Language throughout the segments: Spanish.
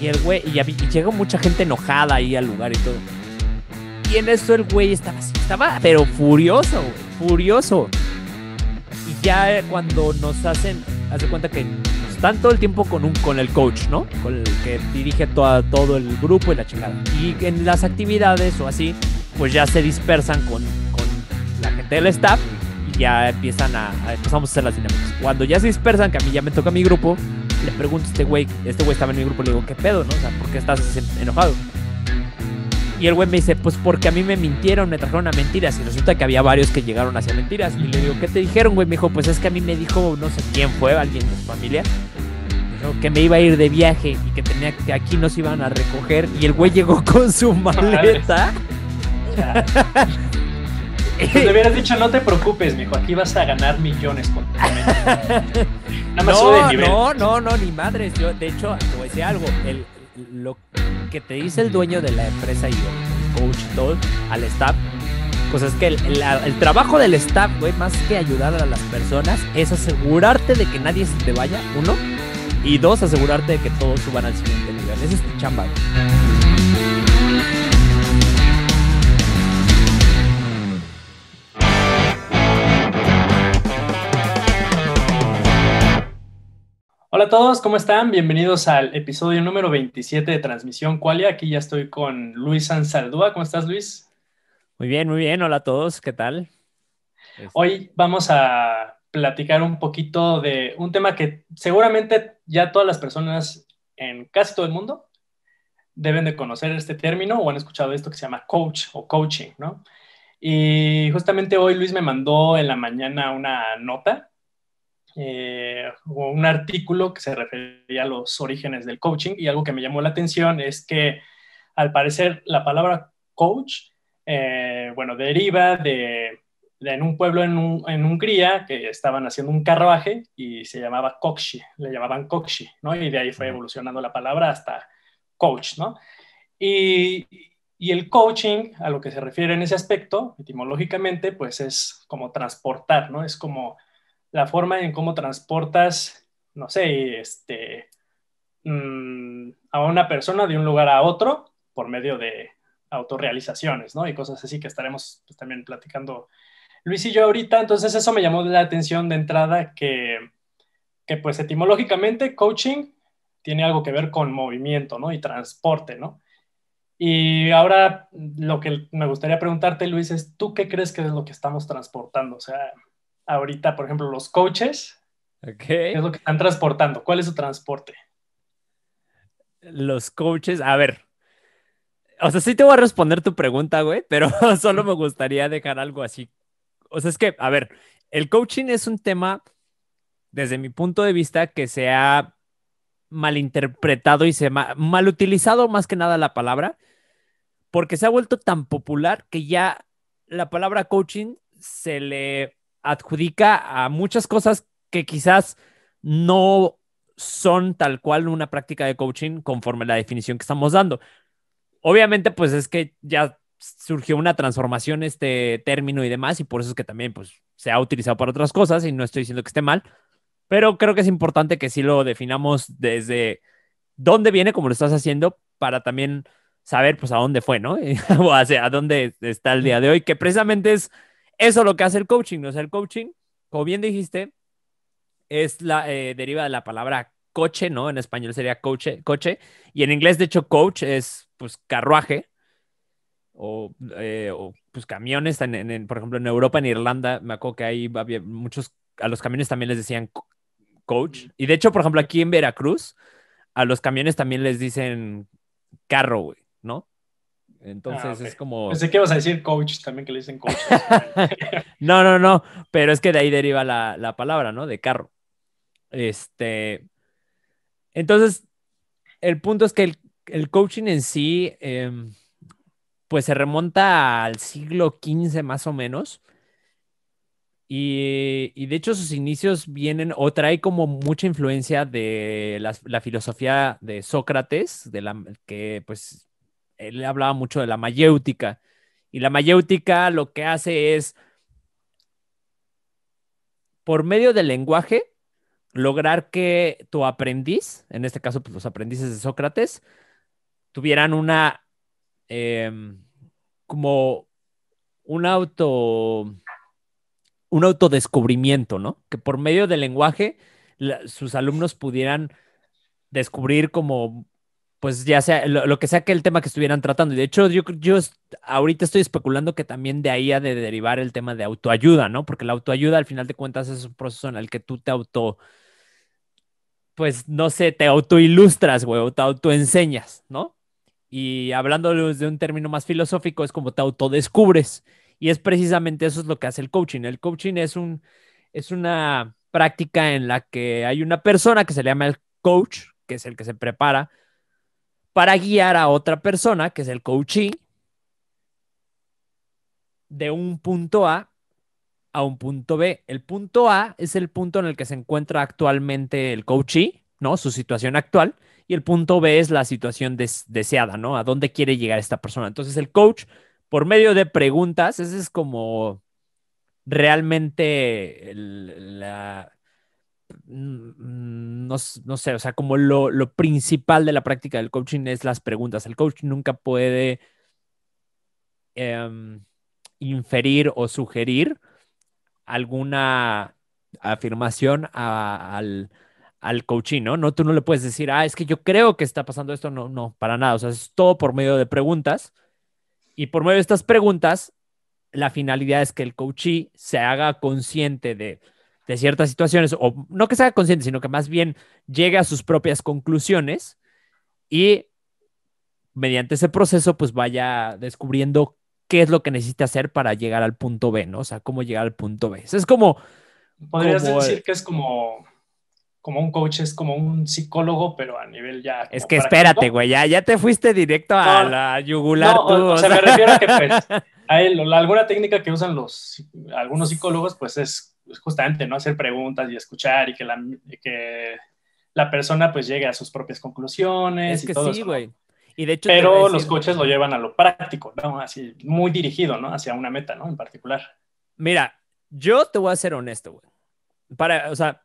Y el güey, y, llegó mucha gente enojada ahí al lugar y todo. Y en eso el güey estaba así, estaba, pero furioso, furioso. Y ya cuando nos hacen, hace cuenta que están todo el tiempo con, un, con el coach, ¿no? Con el que dirige toda, todo el grupo y la chingada. Y en las actividades o así, pues ya se dispersan con, con la gente del staff y ya empiezan a, a, empezamos a hacer las dinámicas. Cuando ya se dispersan, que a mí ya me toca mi grupo, le pregunto a este güey, este güey estaba en mi grupo, le digo, ¿qué pedo, no? O sea, ¿por qué estás enojado? Y el güey me dice, pues porque a mí me mintieron, me trajeron a mentiras. Y resulta que había varios que llegaron hacia mentiras. Y le digo, ¿qué te dijeron, güey? Me dijo, pues es que a mí me dijo, no sé quién fue, alguien de su familia. que me iba a ir de viaje y que tenía que aquí nos iban a recoger. Y el güey llegó con su maleta. Pues le hubieras dicho, no te preocupes, mijo, aquí vas a ganar millones con Nada más no, No, no, no, ni madres. Yo, de hecho, te algo. El, lo que te dice el dueño de la empresa y el coach todo al staff, pues es que el, el trabajo del staff, güey, más que ayudar a las personas, es asegurarte de que nadie se te vaya, uno, y dos, asegurarte de que todos suban al siguiente nivel. Ese es tu chamba, Hola a todos, ¿cómo están? Bienvenidos al episodio número 27 de Transmisión Qualia. Aquí ya estoy con Luis Ansaldúa. ¿Cómo estás, Luis? Muy bien, muy bien. Hola a todos, ¿qué tal? Este, hoy vamos a platicar un poquito de un tema que seguramente ya todas las personas en casi todo el mundo deben de conocer este término o han escuchado esto que se llama coach o coaching, ¿no? Y justamente hoy Luis me mandó en la mañana una nota eh, un artículo que se refería a los orígenes del coaching y algo que me llamó la atención es que al parecer la palabra coach, eh, bueno, deriva de, en un pueblo en, Hungría que estaban haciendo un carruaje y se llamaba coxi, le llamaban coxi, ¿no? Y de ahí fue evolucionando la palabra hasta coach, ¿no? Y, y el coaching, a lo que se refiere en ese aspecto, etimológicamente, pues es como transportar, ¿no? Es como la forma en cómo transportas, no sé, este, mm, a una persona de un lugar a otro por medio de autorrealizaciones, ¿no? Y cosas así que estaremos pues, también platicando Luis y yo ahorita. Entonces eso me llamó la atención de entrada que, que pues etimológicamente coaching tiene algo que ver con movimiento, ¿no? Y transporte, ¿no? Y ahora lo que me gustaría preguntarte, Luis, es, ¿tú qué crees que es lo que estamos transportando? O sea, ahorita, por ejemplo, los coaches. Okay. Es lo que están transportando. ¿Cuál es su transporte? Los coaches, a ver. O sea, sí te voy a responder tu pregunta, güey, pero solo me gustaría dejar algo así. O sea, es que, a ver, el coaching es un tema, desde mi punto de vista, que se ha malinterpretado y se ha mal utilizado más que nada la palabra, porque se ha vuelto tan popular que ya la palabra coaching se le adjudica a muchas cosas que quizás no son tal cual una práctica de coaching conforme la definición que estamos dando. Obviamente, pues es que ya surgió una transformación este término y demás, y por eso es que también pues, se ha utilizado para otras cosas, y no estoy diciendo que esté mal, pero creo que es importante que sí lo definamos desde dónde viene, como lo estás haciendo, para también saber pues a dónde fue, ¿no? o hacia a dónde está el día de hoy, que precisamente es eso es lo que hace el coaching, ¿no? es el coaching, como bien dijiste, es la eh, deriva de la palabra coche, ¿no? En español sería coche, coche. Y en inglés, de hecho, coach es pues carruaje o, eh, pues camiones. por ejemplo, en Europa, en Irlanda, me acuerdo que ahí había muchos, a los camiones también les decían coach. Y de hecho, por ejemplo, aquí en Veracruz, a los camiones también les dicen carro, ¿no? Ah, entonces es como. Pensé que ibas a decir coach, también que le dicen coach. no, no, no. Pero es que de ahí deriva la, palabra, ¿no? De carro. Este. Entonces, el punto es que el, coaching en sí, em, pues se remonta al siglo XV más o menos. Y, de hecho sus inicios vienen o trae como mucha influencia de la, la filosofía de Sócrates, de la, que pues él hablaba mucho de la mayéutica. Y la mayéutica lo que hace es, por medio del lenguaje, lograr que tu aprendiz, en este caso pues, los aprendices de Sócrates, tuvieran una, em, como un auto, un autodescubrimiento, ¿no? Que por medio del lenguaje sus alumnos pudieran descubrir como pues ya sea lo, que sea que el tema que estuvieran tratando. Y de hecho, yo, yo ahorita estoy especulando que también de ahí ha de derivar el tema de autoayuda, ¿no? Porque la autoayuda al final de cuentas es un proceso en el que tú te auto, pues no sé, te autoilustras, güey, o te autoenseñas, ¿no? Y hablando de un término más filosófico, es como te autodescubres. Y es precisamente eso es lo que hace el coaching. El coaching es, un, es una práctica en la que hay una persona que se le llama el coach, que es el que se prepara para guiar a otra persona, que es el coachee, de un punto A a un punto B. El punto A es el punto en el que se encuentra actualmente el coachee, ¿no? Su situación actual. Y el punto B es la situación deseada, ¿no? A dónde quiere llegar esta persona. Entonces el coach, por medio de preguntas, ese es como realmente la, Mm, no, no, sé, o sea, como lo, principal de la práctica del coaching es las preguntas. El coach nunca puede em, inferir o sugerir alguna afirmación al, al coaching, ¿no? ¿no? Tú no le puedes decir, ah, es que yo creo que está pasando esto. No, no, para nada. O sea, es todo por medio de preguntas. Y por medio de estas preguntas, la finalidad es que el coachee se haga consciente de de ciertas situaciones, o no que sea consciente, sino que más bien llegue a sus propias conclusiones y mediante ese proceso pues vaya descubriendo qué es lo que necesita hacer para llegar al punto B, ¿no? O sea, cómo llegar al punto B. es como... Podrías decir eh, que es como, como un coach, es como un psicólogo, pero a nivel ya... Es que espérate, güey, ya, ya te fuiste directo a la yugular. o, sea, me refiero a que pues, alguna técnica que usan los, algunos psicólogos pues es pues, justamente, ¿no? Hacer preguntas y escuchar y que la, que la persona pues llegue a sus propias conclusiones. y todo sí, güey. de Pero los coaches lo llevan a lo práctico, ¿no? Así, muy dirigido, ¿no? Hacia una meta, ¿no? En particular. Mira, yo te voy a ser honesto, güey. Para, o sea,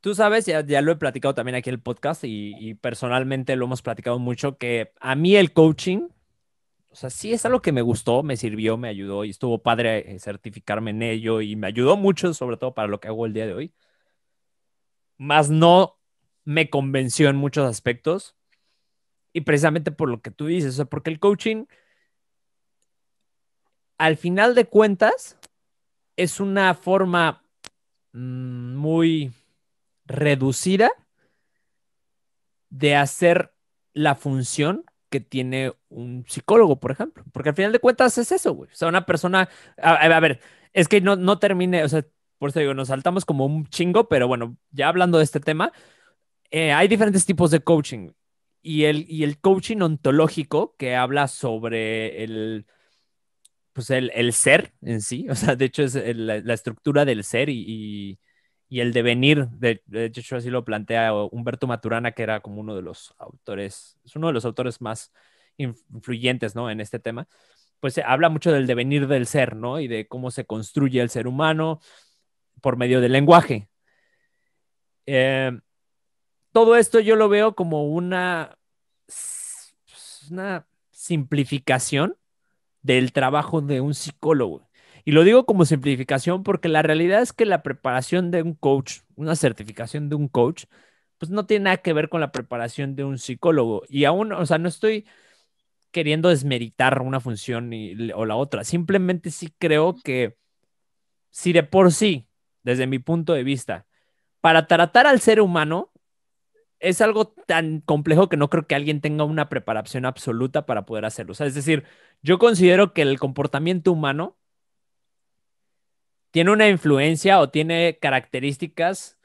tú sabes, ya, ya, lo he platicado también aquí en el podcast y, y personalmente lo hemos platicado mucho, que a mí el coaching o sea, sí es algo que me gustó, me sirvió, me ayudó y estuvo padre eh, certificarme en ello y me ayudó mucho, sobre todo para lo que hago el día de hoy. Más no me convenció en muchos aspectos y precisamente por lo que tú dices, porque el coaching, al final de cuentas, es una forma mm, muy reducida de hacer la función que tiene un psicólogo, por ejemplo. Porque al final de cuentas es eso, güey. O sea, una persona, a, ver, es que no, no termine, o sea, por eso digo, nos saltamos como un chingo, pero bueno, ya hablando de este tema, eh, hay diferentes tipos de coaching. Y el, y el coaching ontológico que habla sobre el, pues el, el ser en sí, o sea, de hecho es la, estructura del ser y y el devenir, de, de, hecho así lo plantea Humberto Maturana, que era como uno de los autores, es uno de los autores más influyentes, ¿no? En este tema, pues se habla mucho del devenir del ser, ¿no? Y de cómo se construye el ser humano por medio del lenguaje. Eh, todo esto yo lo veo como una, una simplificación del trabajo de un psicólogo. Y lo digo como simplificación porque la realidad es que la preparación de un coach, una certificación de un coach, pues no tiene nada que ver con la preparación de un psicólogo. Y aún, o sea, no estoy queriendo desmeritar una función o la otra. Simplemente sí creo que si de por sí, desde mi punto de vista, para tratar al ser humano es algo tan complejo que no creo que alguien tenga una preparación absoluta para poder hacerlo. O sea, es decir, yo considero que el comportamiento humano tiene una influencia o tiene características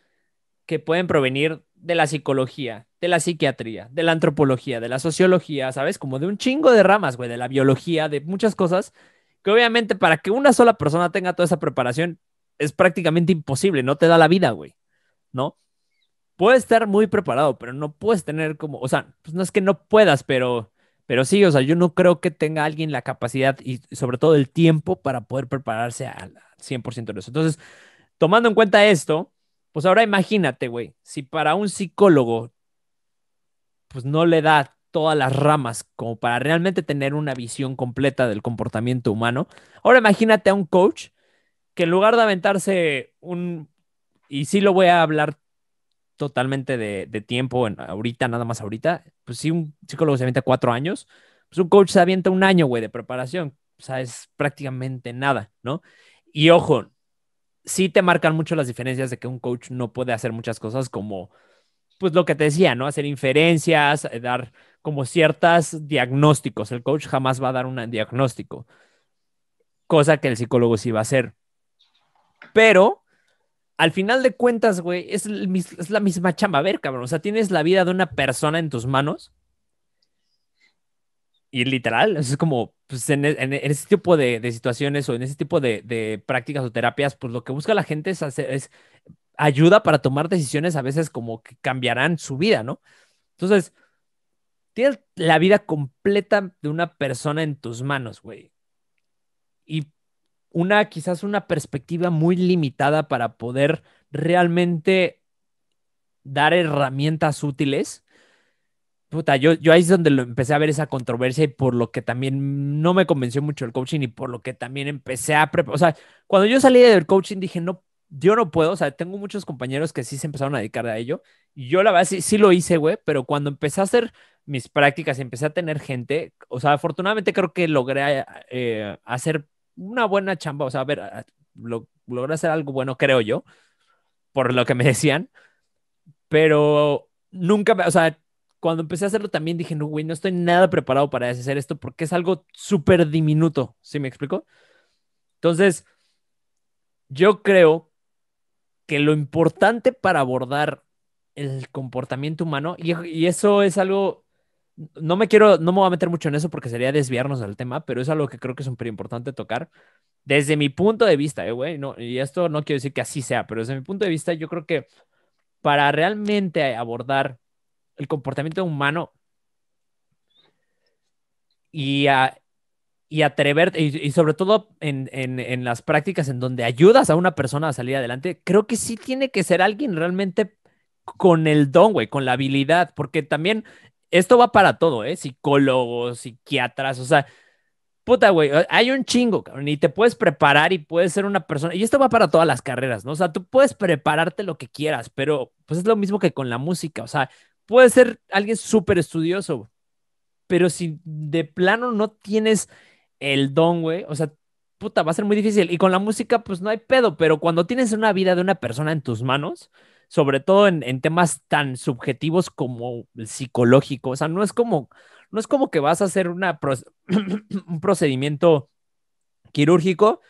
que pueden provenir de la psicología, de la psiquiatría, de la antropología, de la sociología, ¿sabes? Como de un chingo de ramas, güey, de la biología, de muchas cosas, que obviamente para que una sola persona tenga toda esa preparación es prácticamente imposible, no te da la vida, güey, ¿no? Puedes estar muy preparado, pero no puedes tener como, o sea, pues no es que no puedas, pero pero sí, o sea, yo no creo que tenga alguien la capacidad y sobre todo el tiempo para poder prepararse al 100% de eso. Entonces, tomando en cuenta esto, pues ahora imagínate, güey, si para un psicólogo, pues no le da todas las ramas como para realmente tener una visión completa del comportamiento humano. Ahora imagínate a un coach que en lugar de aventarse un, y sí lo voy a hablar totalmente de, tiempo, en, ahorita, nada más ahorita, pues si un psicólogo se avienta cuatro años, pues un coach se avienta un año, güey, de preparación. O sea, es prácticamente nada, ¿no? Y ojo, sí te marcan mucho las diferencias de que un coach no puede hacer muchas cosas como, pues lo que te decía, ¿no? Hacer inferencias, eh, dar como ciertos diagnósticos. El coach jamás va a dar un diagnóstico, cosa que el psicólogo sí va a hacer. Pero al final de cuentas, güey, es, la misma chamba. A ver, cabrón, o sea, tienes la vida de una persona en tus manos. Y literal, es como, pues en, ese tipo de, situaciones o en ese tipo de, prácticas o terapias, pues lo que busca la gente es, es ayuda para tomar decisiones a veces como que cambiarán su vida, ¿no? Entonces, tienes la vida completa de una persona en tus manos, güey. Y una quizás una perspectiva muy limitada para poder realmente dar herramientas útiles. Puta, yo, yo ahí es donde lo empecé a ver esa controversia y por lo que también no me convenció mucho el coaching y por lo que también empecé a O sea, cuando yo salí del coaching dije, no, yo no puedo. O sea, tengo muchos compañeros que sí se empezaron a dedicar a ello. Y yo la verdad sí, lo hice, güey, pero cuando empecé a hacer mis prácticas y empecé a tener gente, o sea, afortunadamente creo que logré eh, hacer una buena chamba, o sea, a ver, ah, lo, hacer algo bueno, creo yo, por lo que me decían, pero nunca, o sea, cuando empecé a hacerlo también dije, no, güey, no estoy nada preparado para hacer esto porque es algo súper diminuto, ¿sí me explico? Entonces, yo creo que lo importante para abordar el comportamiento humano, y eso es algo no me quiero, no me voy a meter mucho en eso porque sería desviarnos del tema, pero es algo que creo que es súper importante tocar. Desde mi punto de vista, eh, güey, y esto no quiero decir que así sea, pero desde mi punto de vista, yo creo que para realmente abordar el comportamiento humano y, a, y atreverte, y, sobre todo en, en las prácticas en donde ayudas a una persona a salir adelante, creo que sí tiene que ser alguien realmente con el don, güey, con la habilidad, porque también esto va para todo, ¿eh? Psicólogos, psiquiatras, o sea, puta, güey, hay un chingo, cabrón, y te puedes preparar y puedes ser una persona, y esto va para todas las carreras, ¿no? O sea, tú puedes prepararte lo que quieras, pero pues es lo mismo que con la música, o sea, puedes ser alguien súper estudioso, pero si de plano no tienes el don, güey, o sea, puta, va a ser muy difícil, y con la música, pues no hay pedo, pero cuando tienes una vida de una persona en tus manos, sobre todo en, temas tan subjetivos como el psicológico. O sea, no es como, no es como que vas a hacer una un procedimiento quirúrgico,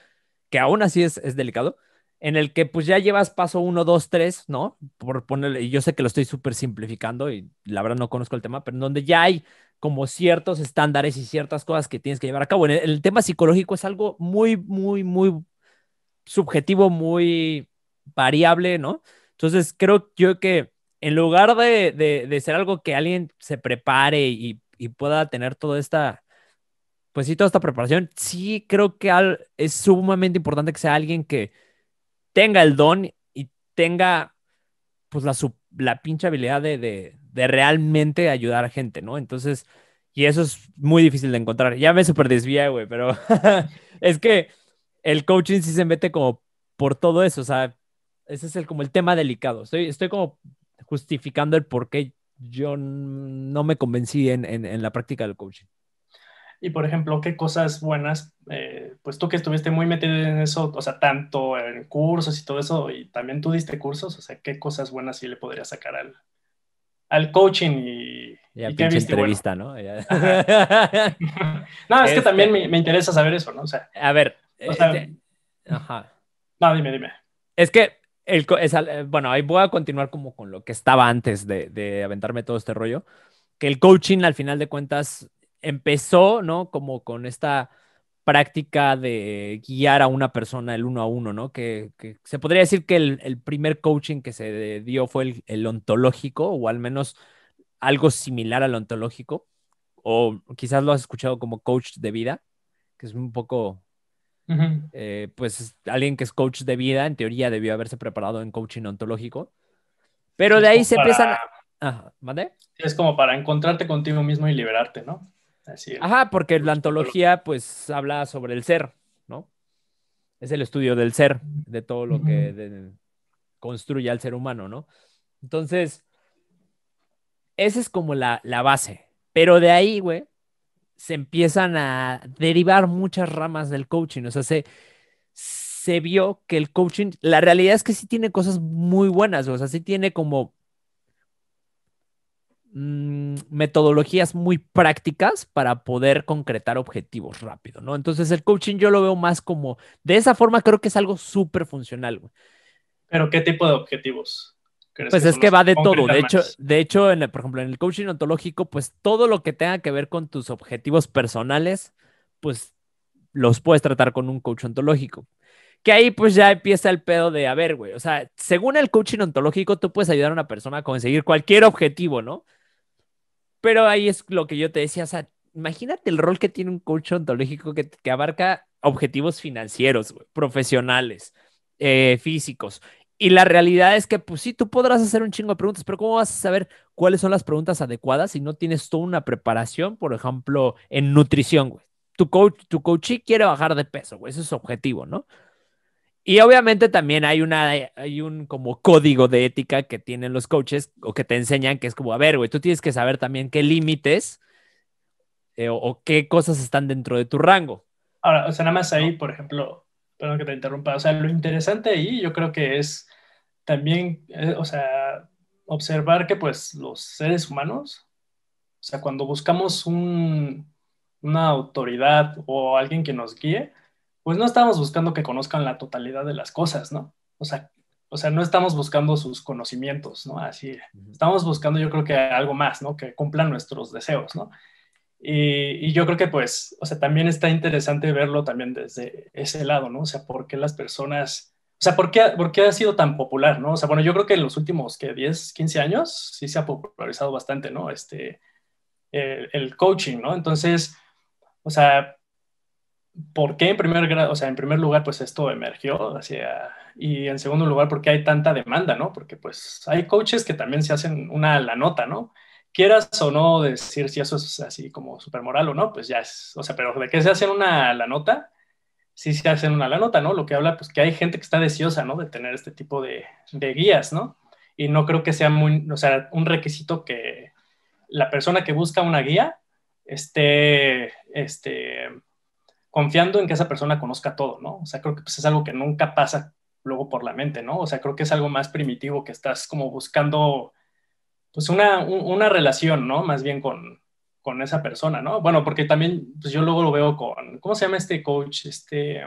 que aún así es, delicado, en el que pues ya llevas paso uno, dos, 3, ¿no? Por ponerle, yo sé que lo estoy súper simplificando y la verdad no conozco el tema, pero en donde ya hay como ciertos estándares y ciertas cosas que tienes que llevar a cabo. el tema psicológico es algo muy, muy, muy subjetivo, muy variable, ¿no? Entonces, creo yo que en lugar de, de, de ser algo que alguien se prepare y, y, pueda tener toda esta, pues sí, toda esta preparación, sí creo que es sumamente importante que sea alguien que tenga el don y tenga pues la, la pinche habilidad de, de, de realmente ayudar a gente, ¿no? Entonces, y eso es muy difícil de encontrar. Ya me super desvía, güey, pero es que el coaching sí se mete como por todo eso. O sea, ese es el, como el tema delicado. Estoy, estoy como justificando el por qué yo no me convencí en, la práctica del coaching. Y por ejemplo, ¿qué cosas buenas, eh, pues tú que estuviste muy metido en eso, o sea, tanto en cursos y todo eso, y también tú diste cursos, o sea, ¿qué cosas buenas sí le podrías sacar al, al coaching y, ¿y entrevista, ¿no? no, es que este también me, interesa saber eso, ¿no? O sea, a ver, o este, ajá. No, dime, dime. Es que eh, bueno, ahí voy a continuar como con lo que estaba antes de, aventarme todo este rollo, que el coaching al final de cuentas empezó, ¿no? Como con esta práctica de guiar a una persona el uno a uno, ¿no? Que, se podría decir que el, primer coaching que se dio fue el, ontológico, o al menos algo similar al ontológico, o quizás lo has escuchado como coach de vida, que es un poco eh, pues alguien que es coach de vida, en teoría debió haberse preparado en coaching ontológico. Pero de ahí se empiezan. Es como para encontrarte contigo mismo y liberarte, ¿no? Así Ajá, porque la ontología pues, habla sobre el ser, ¿no? Es el estudio del ser, de todo lo que construye al ser humano, ¿no? Entonces, esa es como la, la base. Pero de ahí, güey, se empiezan a derivar muchas ramas del coaching. O sea, se, se vio que el coaching, la realidad es que sí tiene cosas muy buenas, o sea, sí tiene como mm, metodologías muy prácticas para poder concretar objetivos rápido, ¿no? Entonces el coaching yo lo veo más como, de esa forma creo que es algo súper funcional. Pero ¿qué tipo de objetivos? Pues es que va de todo. De hecho, de hecho por ejemplo, en el coaching ontológico, pues todo lo que tenga que ver con tus objetivos personales, pues los puedes tratar con un coach ontológico. Que ahí pues ya empieza el pedo de, a ver, güey, o sea, según el coaching ontológico, tú puedes ayudar a una persona a conseguir cualquier objetivo, ¿no? Pero ahí es lo que yo te decía, o sea, imagínate el rol que tiene un coach ontológico que, abarca objetivos financieros, profesionales, eh, físicos, y la realidad es que, pues sí, tú podrás hacer un chingo de preguntas, pero ¿cómo vas a saber cuáles son las preguntas adecuadas si no tienes toda una preparación, por ejemplo, en nutrición, güey? Tu coach, tu coachee quiere bajar de peso, güey, ese es objetivo, ¿no? Y obviamente también hay una, hay un como código de ética que tienen los coaches o que te enseñan que es como, a ver, güey, tú tienes que saber también qué límites eh, o, qué cosas están dentro de tu rango. Ahora, o sea, nada más ahí, por ejemplo, perdón que te interrumpa, o sea, lo interesante ahí yo creo que es también, eh, o sea, observar que pues los seres humanos, o sea, cuando buscamos un, una autoridad o alguien que nos guíe, pues no estamos buscando que conozcan la totalidad de las cosas, ¿no? O sea, o sea, no estamos buscando sus conocimientos, ¿no? Así, estamos buscando yo creo que algo más, ¿no? Que cumplan nuestros deseos, ¿no? Y, yo creo que pues, o sea, también está interesante verlo también desde ese lado, ¿no? O sea, ¿por qué las personas, o sea, ¿por qué, ha sido tan popular, ¿no? O sea, bueno, yo creo que en los últimos, que 10, 15 años, sí se ha popularizado bastante, ¿no? Este, el, coaching, ¿no? Entonces, o sea, ¿por qué en primer grado, o sea, en primer lugar, pues esto emergió hacia, y en segundo lugar, ¿por qué hay tanta demanda, ¿no? Porque pues hay coaches que también se hacen una la nota, ¿no? quieras o no decir si eso es así como super moral o no, pues ya es, o sea, pero de qué se hacen una la nota, sí se hacen una la nota, ¿no? Lo que habla, pues que hay gente que está deseosa, ¿no? De tener este tipo de, guías, ¿no? Y no creo que sea muy, o sea, un requisito que la persona que busca una guía esté, este, confiando en que esa persona conozca todo, ¿no? O sea, creo que pues, es algo que nunca pasa luego por la mente, ¿no? O sea, creo que es algo más primitivo que estás como buscando pues una, una relación, ¿no? Más bien con, esa persona, ¿no? Bueno, porque también, pues yo luego lo veo con, ¿cómo se llama este coach? Este,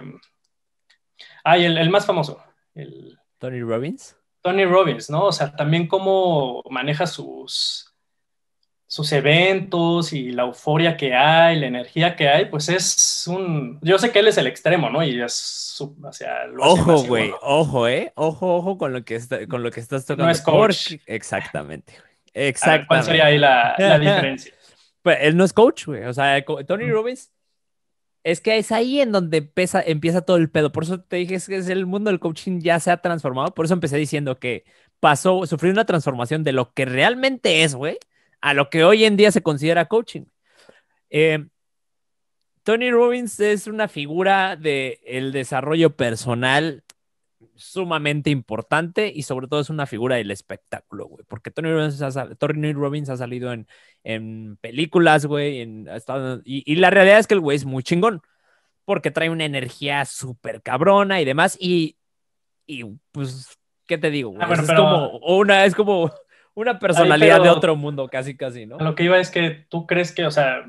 ah, el, el, más famoso, el... Tony Robbins. Tony Robbins, ¿no? O sea, también cómo maneja sus, sus eventos y la euforia que hay, la energía que hay, pues es un... Yo sé que él es el extremo, ¿no? Y es... O ojo, güey, ojo, ¿eh? Ojo, ojo con lo que, con lo que estás tocando. No es coach. Exactamente, güey. Exacto. ¿Cuál sería ahí la, diferencia? pues él no es coach, güey. O sea, Tony Robbins es que es ahí en donde empieza, empieza todo el pedo. Por eso te dije es que es el mundo del coaching ya se ha transformado. Por eso empecé diciendo que pasó, sufrió una transformación de lo que realmente es, güey, a lo que hoy en día se considera coaching. Eh, Tony Robbins es una figura del desarrollo personal sumamente importante y sobre todo es una figura del espectáculo, güey, porque Tony Robbins ha, salido en, películas, güey, y, la realidad es que el güey es muy chingón, porque trae una energía súper cabrona y demás, y, pues, ¿qué te digo? Ah, es, como una, personalidad de otro mundo, casi, casi, ¿no? Lo que iba es que tú crees que, o sea,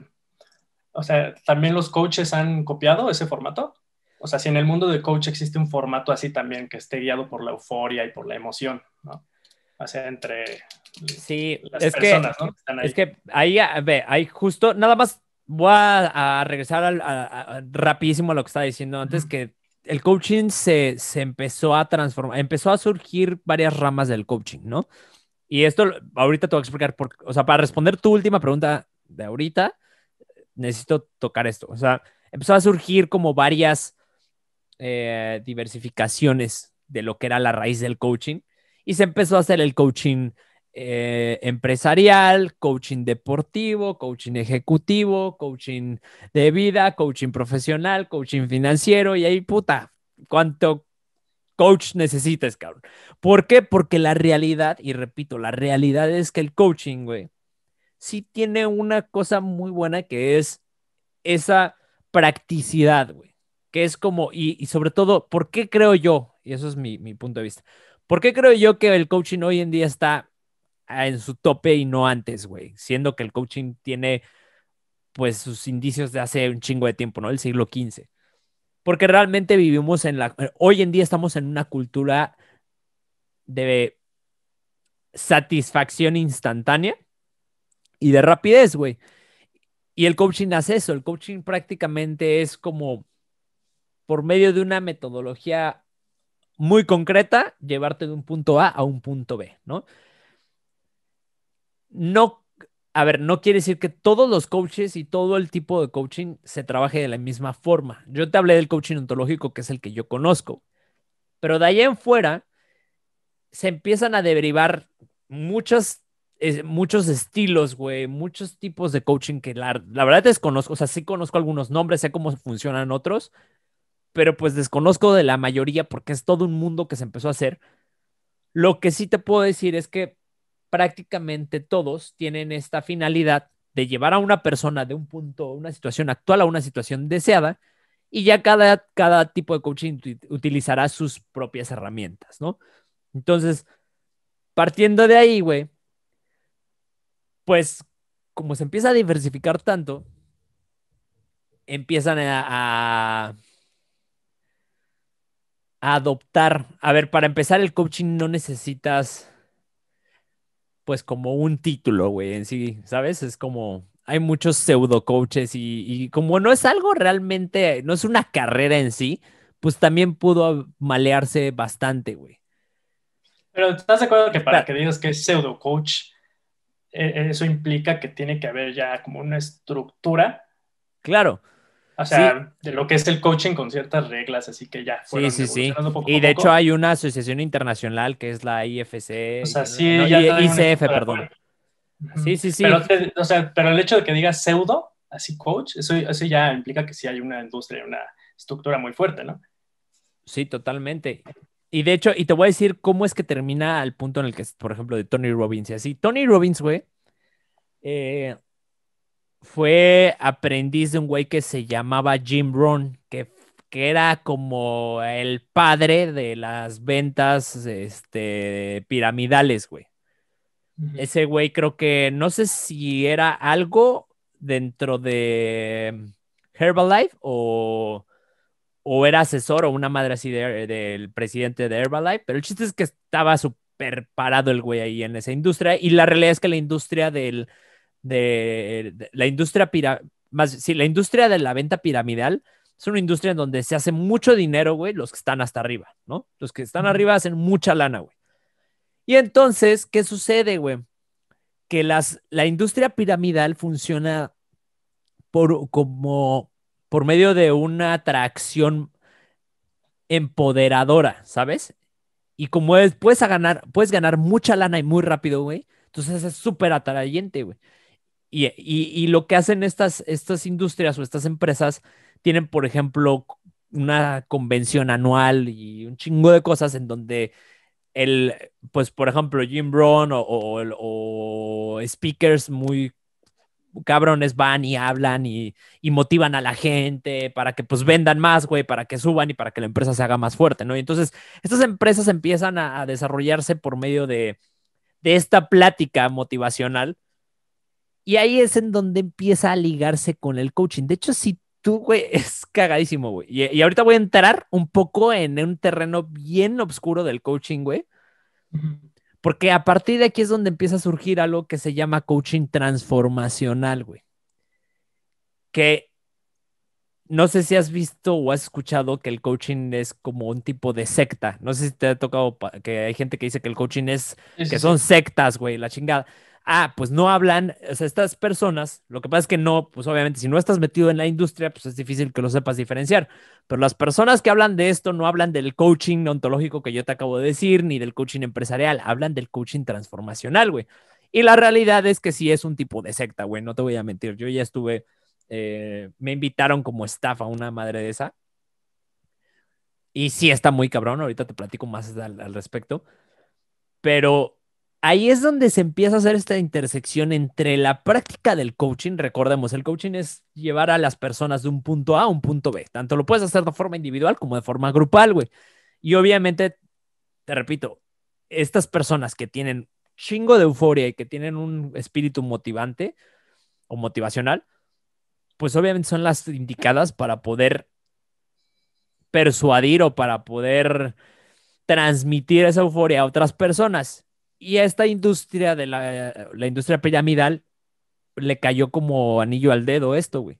o sea, ¿también los coaches han copiado ese formato? O sea, si en el mundo del coach existe un formato así también que esté guiado por la euforia y por la emoción, ¿no? O sea, entre sí, las es personas, que, ahí. Es que ahí, ve, ahí justo, nada más voy a, regresar al, a, rapidísimo a lo que estaba diciendo antes, que el coaching se, se, empezó a transformar, empezó a surgir varias ramas del coaching, ¿no? Y esto ahorita te voy a explicar, por, o sea, para responder tu última pregunta de ahorita, necesito tocar esto. O sea, empezó a surgir como varias eh, diversificaciones de lo que era la raíz del coaching y se empezó a hacer el coaching eh, empresarial, coaching deportivo, coaching ejecutivo, coaching de vida, coaching profesional, coaching financiero y ahí puta, cuánto coach necesitas, cabrón. ¿Por qué? Porque la realidad, y repito, la realidad es que el coaching, güey, sí tiene una cosa muy buena que es esa practicidad, güey es como, y, sobre todo, ¿por qué creo yo? Y eso es mi, mi punto de vista. ¿Por qué creo yo que el coaching hoy en día está en su tope y no antes, güey? Siendo que el coaching tiene, pues, sus indicios de hace un chingo de tiempo, ¿no? El siglo XV. Porque realmente vivimos en la... Hoy en día estamos en una cultura de satisfacción instantánea y de rapidez, güey. Y el coaching hace eso. El coaching prácticamente es como por medio de una metodología muy concreta, llevarte de un punto A a un punto B, ¿no? No, a ver, no quiere decir que todos los coaches y todo el tipo de coaching se trabaje de la misma forma. Yo te hablé del coaching ontológico, que es el que yo conozco, pero de ahí en fuera se empiezan a derivar eh, muchos estilos, güey, muchos tipos de coaching que la, la, verdad desconozco, o sea, sí conozco algunos nombres, sé cómo funcionan otros, pero pues desconozco de la mayoría porque es todo un mundo que se empezó a hacer. Lo que sí te puedo decir es que prácticamente todos tienen esta finalidad de llevar a una persona de un punto, una situación actual a una situación deseada y ya cada, cada tipo de coaching utilizará sus propias herramientas, ¿no? Entonces, partiendo de ahí, güey, pues como se empieza a diversificar tanto, empiezan a adoptar. A ver, para empezar, el coaching no necesitas, pues, como un título, güey, en sí, ¿sabes? Es como, hay muchos pseudo coaches y, como no es algo realmente, no es una carrera en sí, pues también pudo malearse bastante, güey. Pero ¿estás de acuerdo que para que digas que es pseudo coach, eh, eh, eso implica que tiene que haber ya como una estructura? Claro. O sea, de lo que es el coaching con ciertas reglas, así que ya. Sí, sí, sí. y de hecho hay una asociación internacional que es la IFC. O sea, sí, ICF, perdón. Sí, sí, sí. Pero, o sea, pero el hecho de que digas pseudo, así coach, eso, eso ya implica que sí hay una industria, una estructura muy fuerte, ¿no? Sí, totalmente. Y de hecho, y te voy a decir cómo es que termina al punto en el que, por ejemplo, de Tony Robbins y así. Tony Robbins, güey, eh, fue aprendiz de un güey que se llamaba Jim Rohn, que, que era como el padre de las ventas este, piramidales, güey. Ese güey creo que no sé si era algo dentro de Herbalife o, o era asesor o una madre así del presidente de Herbalife, pero el chiste es que estaba súper parado el güey ahí en esa industria y la realidad es que la industria del, de, la industria más sí, la industria de la venta piramidal es una industria en donde se hace mucho dinero, güey, los que están hasta arriba, ¿no? Los que están arriba hacen mucha lana, güey. Y entonces, ¿qué sucede, güey? Que las, la industria piramidal funciona por, como, por medio de una atracción empoderadora, ¿sabes? Y como puedes, ganar, puedes ganar mucha lana y muy rápido, güey. Entonces es súper atrayente, güey. Y, lo que hacen estas, estas industrias o estas empresas, tienen, por ejemplo, una convención anual y un chingo de cosas en donde el, pues, por ejemplo, Jim Brown o, o, o speakers muy cabrones van y hablan y, motivan a la gente para que pues vendan más, güey, para que suban y para que la empresa se haga más fuerte, ¿no? Y entonces estas empresas empiezan a, desarrollarse por medio de esta plática motivacional y ahí es en donde empieza a ligarse con el coaching. De hecho, si tú, güey, es cagadísimo, güey. Y, ahorita voy a entrar un poco en un terreno bien oscuro del coaching, güey. Porque a partir de aquí es donde empieza a surgir algo que se llama coaching transformacional, güey. Que no sé si has visto o has escuchado que el coaching es como un tipo de secta. No sé si te ha tocado que hay gente que dice que el coaching es, que son sectas, güey, la chingada ah, pues no hablan, o sea, estas personas, lo que pasa es que no, pues obviamente si no estás metido en la industria, pues es difícil que lo sepas diferenciar, pero las personas que hablan de esto no hablan del coaching ontológico que yo te acabo de decir, ni del coaching empresarial, hablan del coaching transformacional, güey. Y la realidad es que sí es un tipo de secta, güey, no te voy a mentir, yo ya estuve, eh, me invitaron como staff a una madre de esa. Y sí está muy cabrón, ahorita te platico más al respecto. Pero ahí es donde se empieza a hacer esta intersección entre la práctica del coaching. Recordemos, el coaching es llevar a las personas de un punto A a un punto B. Tanto lo puedes hacer de forma individual como de forma grupal, güey. Y obviamente, te repito, estas personas que tienen chingo de euforia y que tienen un espíritu motivante o motivacional, pues obviamente son las indicadas para poder persuadir o para poder transmitir esa euforia a otras personas. Y a esta industria de la, industria piramidal le cayó como anillo al dedo esto, güey.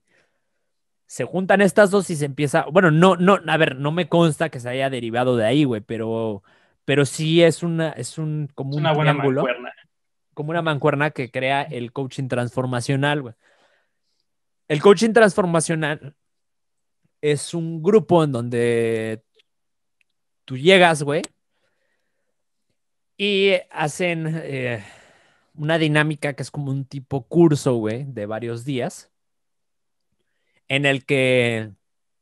Se juntan estas dos y se empieza, bueno, no, no, a ver, no me consta que se haya derivado de ahí, güey, pero, pero sí es una, es un, como una buena mancuerna. como una mancuerna que crea el coaching transformacional, güey. El coaching transformacional es un grupo en donde tú llegas, güey, y hacen eh, una dinámica que es como un tipo curso, güey, de varios días, en el que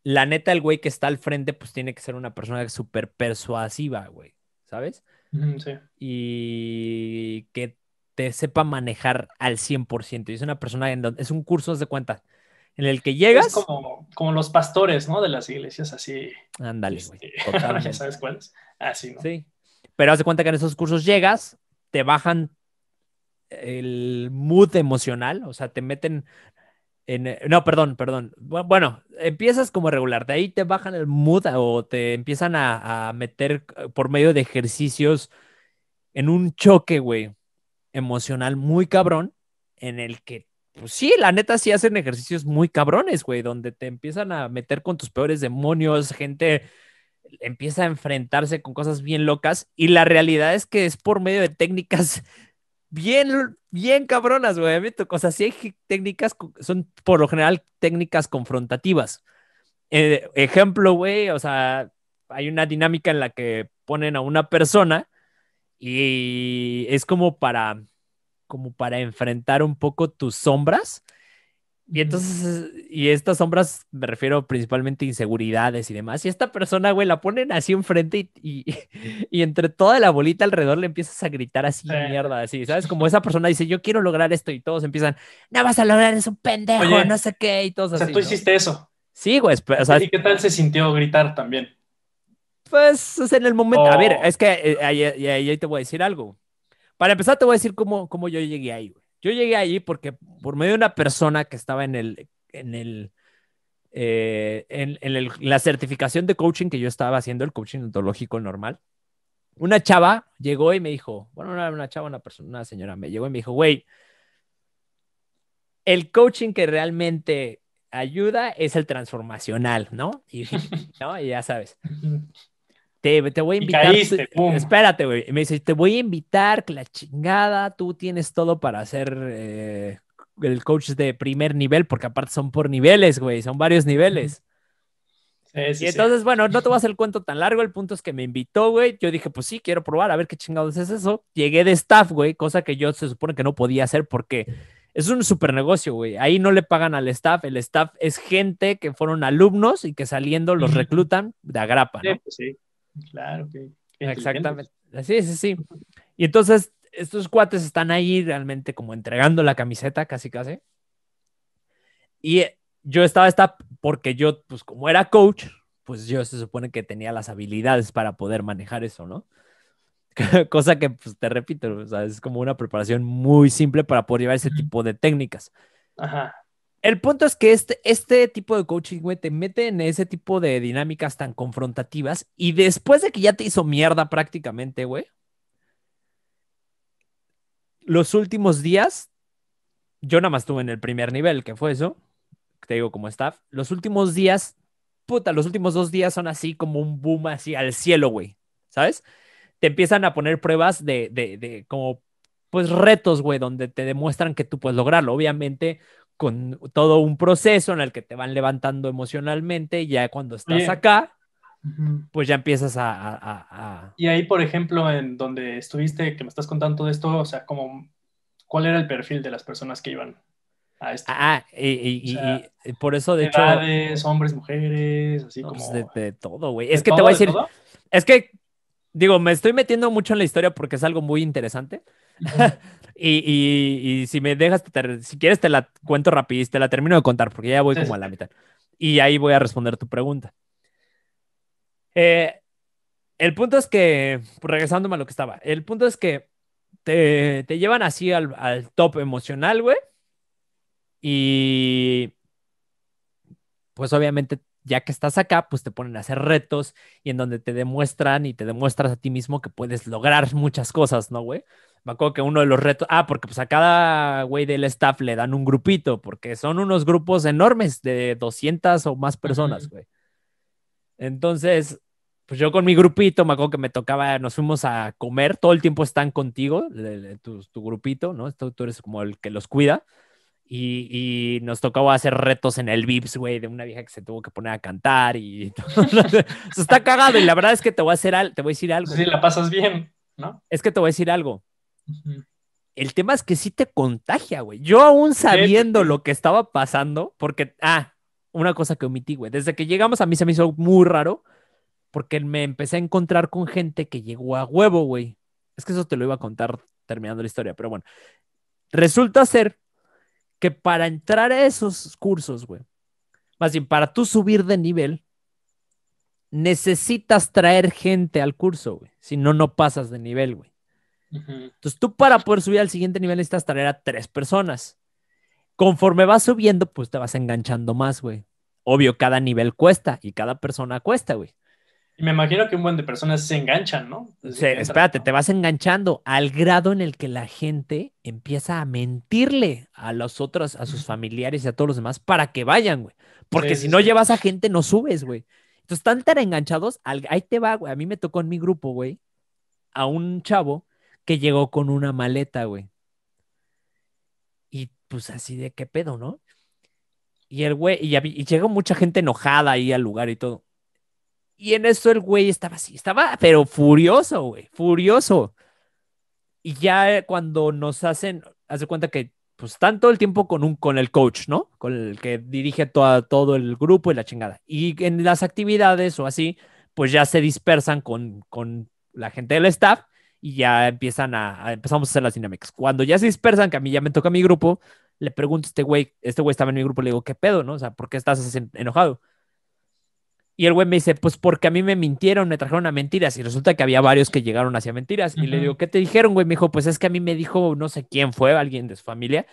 la neta el güey que está al frente, pues tiene que ser una persona súper persuasiva, güey, ¿sabes? Sí. Y que te sepa manejar al 100%. Y es una persona en donde es un curso, de cuenta, en el que llegas. Es como, como los pastores, ¿no? De las iglesias, así. Ándale, este, güey. ¿Sabes cuáles? Así, ah, ¿no? Sí. Pero haz de cuenta que en esos cursos llegas, te bajan el mood emocional, o sea, te meten en, no, perdón, perdón. Bueno, empiezas como regular, de ahí te bajan el mood o te empiezan a, a meter por medio de ejercicios en un choque, güey, emocional muy cabrón, en el que, pues sí, la neta sí hacen ejercicios muy cabrones, güey, donde te empiezan a meter con tus peores demonios, gente empieza a enfrentarse con cosas bien locas y la realidad es que es por medio de técnicas bien, bien cabronas, güey. O sea, sí hay técnicas, son por lo general técnicas confrontativas. Eh, ejemplo, güey, o sea, hay una dinámica en la que ponen a una persona y es como para, como para enfrentar un poco tus sombras y entonces, y estas sombras me refiero principalmente a inseguridades y demás. Y esta persona, güey, la ponen así enfrente y, y, entre toda la bolita alrededor le empiezas a gritar así, mierda, así, ¿sabes? Como esa persona dice, yo quiero lograr esto y todos empiezan, no vas a lograr, es un pendejo, no sé qué, y todos así. O sea, tú hiciste eso. Sí, güey. O sea, ¿Y qué tal se sintió gritar también? Pues en el momento, a ver, es que eh, ahí, ahí, te voy a decir algo. Para empezar, te voy a decir cómo, cómo yo llegué ahí, güey. Yo llegué allí porque por medio de una persona que estaba en el, en el, eh, en, la certificación de coaching que yo estaba haciendo, el coaching ontológico normal, una chava llegó y me dijo, bueno, una chava, una persona, una señora me llegó y me dijo, güey, el coaching que realmente ayuda es el transformacional, ¿no? Y, ¿no? y ya sabes te, voy a invitar. Pues, espérate, güey. Me dice, te voy a invitar, que la chingada, tú tienes todo para hacer eh, el coach de primer nivel, porque aparte son por niveles, güey, son varios niveles. y entonces, bueno, no te voy a hacer el cuento tan largo, el punto es que me invitó, güey, yo dije, pues sí, quiero probar, a ver qué chingados es eso. Llegué de staff, güey, cosa que yo se supone que no podía hacer porque es un super negocio, güey. Ahí no le pagan al staff, el staff es gente que fueron alumnos y que saliendo los reclutan de agrapa, ¿no? Pues sí. Claro, que. Exactamente. Así sí, sí. Y entonces, estos cuates están ahí realmente como entregando la camiseta, casi, casi. Y yo estaba esta, porque yo, pues como era coach, pues yo se supone que tenía las habilidades para poder manejar eso, ¿no? Cosa que, pues te repito, es como una preparación muy simple para poder llevar ese tipo de técnicas. Ajá. El punto es que este, este tipo de coaching, güey, te mete en ese tipo de dinámicas tan confrontativas y después de que ya te hizo mierda prácticamente, güey, los últimos días, yo nada más estuve en el primer nivel, que fue eso, te digo como staff, los últimos días, puta, los últimos dos días son así como un boom así al cielo, güey, ¿sabes? Te empiezan a poner pruebas de, de, de como, pues retos, güey, donde te demuestran que tú puedes lograrlo. Obviamente, con todo un proceso en el que te van levantando emocionalmente ya cuando estás acá, pues ya empiezas a, Y ahí, por ejemplo, en donde estuviste, que me estás contando todo esto, o sea, como, ¿cuál era el perfil de las personas que iban a esto? Ah, y, por eso de hecho... hombres, mujeres, así pues, como... De, todo, güey. Es que te voy a decir... es que, digo, me estoy metiendo mucho en la historia porque es algo muy interesante. Y, si me dejas, si quieres, te la cuento rapidísimo, te la termino de contar, porque ya voy como a la mitad. Y ahí voy a responder tu pregunta. Eh, el punto es que, pues, regresándome a lo que estaba, el punto es que te, llevan así al, al top emocional, güey. Y pues obviamente ya que estás acá, pues te ponen a hacer retos y en donde te demuestran y te demuestras a ti mismo que puedes lograr muchas cosas, ¿no, güey? Me acuerdo que uno de los retos, ah, porque pues a cada güey del staff le dan un grupito, porque son unos grupos enormes de 200 o más personas, güey. Entonces, pues yo con mi grupito, me acuerdo que me tocaba, nos fuimos a comer, todo el tiempo están contigo, tu, grupito, ¿no? Tú, tú, eres como el que los cuida. Y, nos tocaba hacer retos en el Vips, güey, de una vieja que se tuvo que poner a cantar y se está cagado. Y la verdad es que te voy a hacer te voy a decir algo. Sí, la pasas bien, ¿no? Es que te voy a decir algo. El tema es que sí te contagia, güey. Yo aún sabiendo lo que estaba pasando, porque, ah, una cosa que omití, güey. Desde que llegamos a mí se me hizo muy raro, porque me empecé a encontrar con gente que llegó a huevo, güey. Es que eso te lo iba a contar terminando la historia, pero bueno. Resulta ser para entrar a esos cursos, güey, más bien para tú subir de nivel, necesitas traer gente al curso, güey. Si no, no pasas de nivel, güey. Entonces tú para poder subir al siguiente nivel necesitas traer a tres personas. Conforme vas subiendo, pues te vas enganchando más, güey. Obvio, cada nivel cuesta y cada persona cuesta, güey. Y me imagino que un buen de personas se enganchan, ¿no? espérate, te vas enganchando al grado en el que la gente empieza a mentirle a los otros, a sus familiares y a todos los demás para que vayan, güey. Porque si no llevas a gente, no subes, güey. Entonces están tan enganchados, ahí te va, güey. A mí me tocó en mi grupo, güey, a un chavo que llegó con una maleta, güey. Y pues así de qué pedo, ¿no? Y el güey, y, y llegó mucha gente enojada ahí al lugar y todo. Y en eso el güey estaba así, estaba, pero furioso, güey, furioso. Y ya cuando nos hacen, hace cuenta que pues están todo el tiempo con un con el coach, ¿no? Con el que dirige toda, todo el grupo y la chingada. Y en las actividades o así, pues ya se dispersan con, con la gente del staff y ya empiezan a, empezamos a hacer las dinámicas. Cuando ya se dispersan, que a mí ya me toca mi grupo, le pregunto a este güey, este güey estaba en mi grupo, le digo, ¿qué pedo, no? O sea, ¿por qué estás enojado? Y el güey me dice, pues porque a mí me mintieron, me trajeron a mentiras. Y resulta que había varios que llegaron hacia mentiras. Y le digo, ¿qué te dijeron, güey? Me dijo, pues es que a mí me dijo, no sé quién fue, alguien de su familia.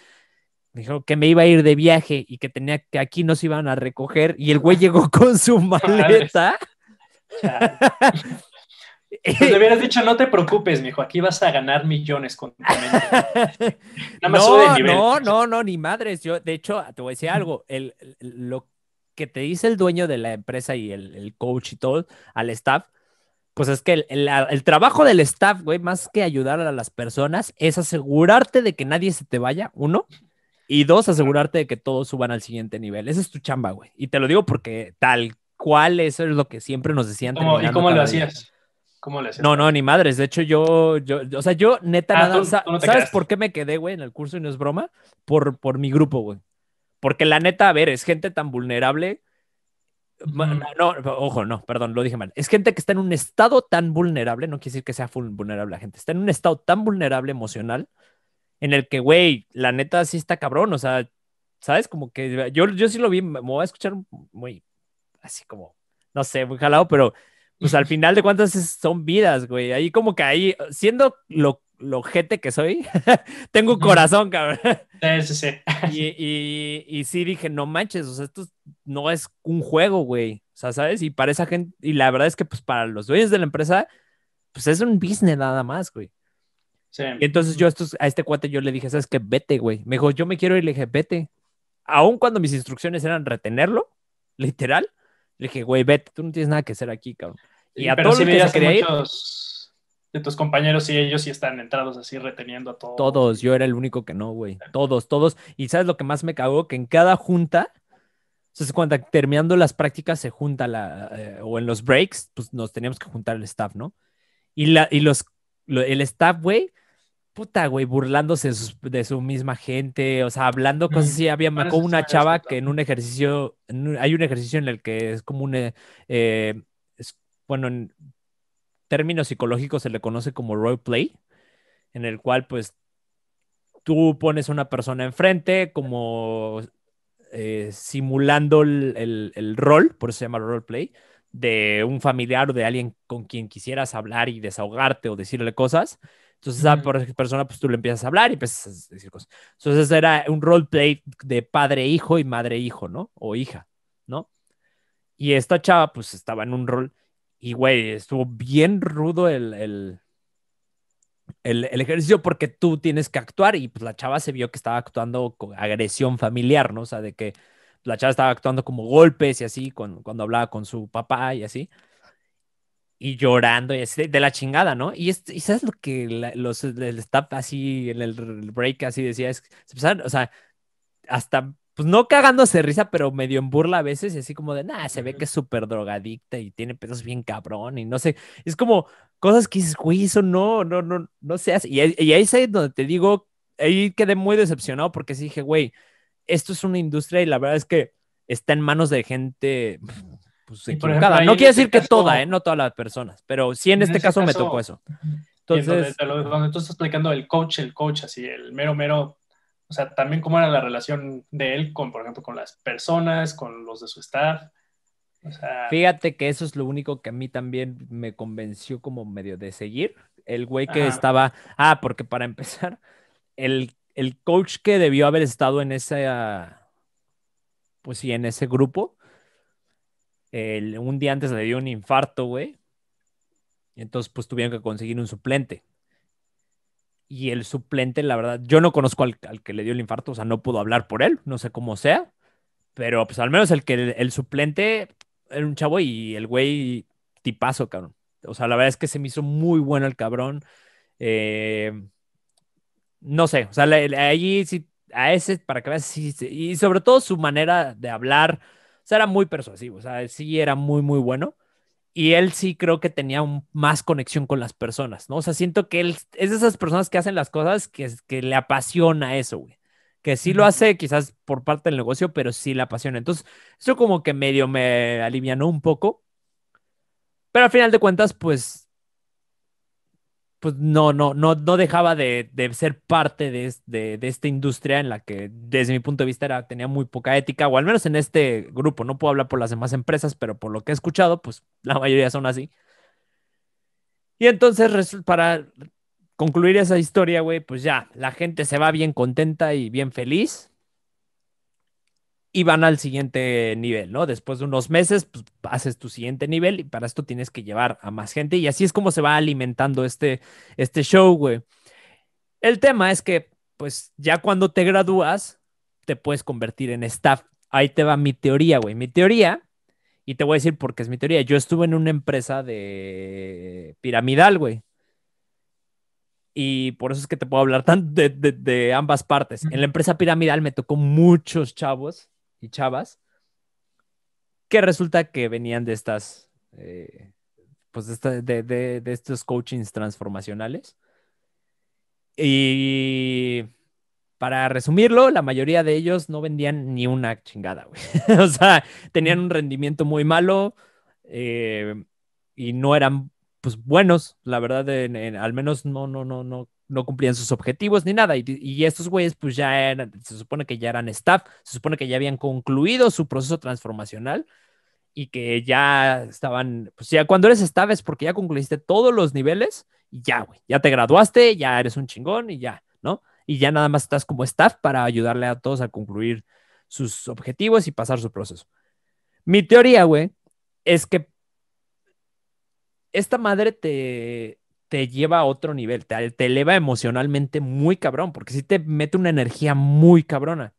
Me dijo que me iba a ir de viaje y que tenía que aquí nos iban a recoger. Y el güey llegó con su maleta. Pues, le hubieras dicho, no te preocupes, mijo, aquí vas a ganar millones con tu Nada más no, no, no, no, ni madres. Yo, de hecho, te voy a decir algo. El, el, que te dice el dueño de la empresa y el, el coach y todo al staff, pues es que el, trabajo del staff, güey, más que ayudar a las personas, es asegurarte de que nadie se te vaya, uno, y dos, asegurarte de que todos suban al siguiente nivel. Esa es tu chamba, güey. Y te lo digo porque tal cual, eso es lo que siempre nos decían. ¿Y cómo lo hacías? ¿Cómo No, no, ni madres. De hecho, yo, yo, o sea, yo neta ah, nada. ¿Sabes por qué me quedé, güey, en el curso y no es broma? Por, por mi grupo, güey. Porque la neta, a ver, es gente tan vulnerable. No, ojo, no, perdón, lo dije mal. Es gente que está en un estado tan vulnerable, no quiere decir que sea vulnerable la gente, está en un estado tan vulnerable emocional en el que, güey, la neta sí está cabrón, o sea, ¿sabes? Como que yo, yo sí lo vi, me voy a escuchar muy, así como, no sé, muy jalado, pero pues al final de cuentas son vidas, güey. Ahí como que ahí, siendo lo lo gente que soy, tengo corazón, cabrón. Sí, sí, sí. Y, y, sí dije, no manches, o sea, esto no es un juego, güey. O sea, ¿sabes? Y para esa gente, y la verdad es que, pues, para los dueños de la empresa, pues es un business nada más, güey. Sí. Y entonces yo a, a este cuate yo le dije, ¿sabes qué? Vete, güey. Me dijo, yo me quiero ir, le dije, vete. Aún cuando mis instrucciones eran retenerlo, literal, le dije, güey, vete, tú no tienes nada que hacer aquí, cabrón. Y a todos los que se ir de tus compañeros y ellos sí están entrados así reteniendo a todos. Todos, yo era el único que no, güey. Todos, todos. Y sabes lo que más me cagó, que en cada junta, sea, cuando terminando las prácticas se junta la, eh, o en los breaks, pues nos teníamos que juntar el staff, ¿no? Y, la, y los, el staff, güey, puta, güey, burlándose de, su misma gente, o sea, hablando cosas así. Había, me una chava este que en un ejercicio, hay un ejercicio en el que es como un, eh, eh, bueno, en, término psicológico se le conoce como role play en el cual pues tú pones a una persona enfrente como eh, simulando el, el, rol, por eso se llama role play de un familiar o de alguien con quien quisieras hablar y desahogarte o decirle cosas. Entonces a ah, esa persona pues tú le empiezas a hablar y pues a decir cosas. Entonces era un role play de padre-hijo y madre-hijo, ¿no? O hija, ¿no? Y esta chava pues estaba en un rol y, güey, estuvo bien rudo el, el, ejercicio porque tú tienes que actuar y pues la chava se vio que estaba actuando con agresión familiar, ¿no? O sea, de que la chava estaba actuando como golpes y así con, cuando hablaba con su papá y así. Y llorando y así, de, la chingada, ¿no? Y, es, y ¿sabes lo que los, el staff así en el break así decía? Es, o sea, hasta pues no cagándose de risa, pero medio en burla a veces, y así como de, nada, se ve que es súper drogadicta y tiene pedos bien cabrón, y no sé, es como cosas que dices, güey, eso no, no, no, no se hace. Y, ahí es donde te digo, ahí quedé muy decepcionado porque sí dije, güey, esto es una industria y la verdad es que está en manos de gente pues, equivocada. no quiere decir este que toda, ¿eh? no todas las personas, pero sí en, este caso, me tocó eso. Entonces, donde, tú estás explicando el coach, el coach, así, el mero, mero o sea, también cómo era la relación de él con, por ejemplo, con las personas, con los de su staff. Fíjate que eso es lo único que a mí también me convenció como medio de seguir. El güey que estaba, ah, porque para empezar, el, coach que debió haber estado en ese, pues sí, en ese grupo, un día antes le dio un infarto, güey. Entonces, pues tuvieron que conseguir un suplente y el suplente, la verdad, yo no conozco al, que le dio el infarto, o sea, no pudo hablar por él, no sé cómo sea, pero pues al menos el que el, suplente era un chavo y el güey tipazo, cabrón. O sea, la verdad es que se me hizo muy bueno el cabrón. Eh, no sé, o sea, allí sí, a ese, para que veas, sí, y sobre todo su manera de hablar, o sea, era muy persuasivo, o sea, sí era muy, muy bueno y él sí creo que tenía más conexión con las personas, ¿no? O sea, siento que él es de esas personas que hacen las cosas que, que le apasiona eso, güey. Que sí lo hace quizás por parte del negocio, pero sí le apasiona. Entonces, eso como que medio me alivianó un poco. Pero al final de cuentas, pues pues no, no, no, no dejaba de, ser parte de, esta industria en la que desde mi punto de vista tenía muy poca ética, o al menos en este grupo, no puedo hablar por las demás empresas, pero por lo que he escuchado, pues la mayoría son así. Y entonces, para concluir esa historia, güey, pues ya, la gente se va bien contenta y bien feliz, y van al siguiente nivel, ¿no? Después de unos meses, pues, haces tu siguiente nivel y para esto tienes que llevar a más gente y así es como se va alimentando este, este show, güey. El tema es que, pues, ya cuando te gradúas, te puedes convertir en staff. Ahí te va mi teoría, güey. Mi teoría, y te voy a decir por qué es mi teoría. Yo estuve en una empresa de piramidal, güey. Y por eso es que te puedo hablar tan de, de ambas partes. En la empresa piramidal me tocó muchos chavos y chavas, que resulta que venían de estas, eh, pues de, de, estos coachings transformacionales. Y para resumirlo, la mayoría de ellos no vendían ni una chingada, güey. o sea, tenían un rendimiento muy malo eh, y no eran, pues, buenos, la verdad, al menos no, no, no, no no cumplían sus objetivos ni nada. Y, estos güeyes, pues ya eran, se supone que ya eran staff, se supone que ya habían concluido su proceso transformacional y que ya estaban, pues ya cuando eres staff es porque ya concluiste todos los niveles y ya, güey, ya te graduaste, ya eres un chingón y ya, ¿no? Y ya nada más estás como staff para ayudarle a todos a concluir sus objetivos y pasar su proceso. Mi teoría, güey, es que esta madre te, te lleva a otro nivel, te, eleva emocionalmente muy cabrón, porque si te mete una energía muy cabrona.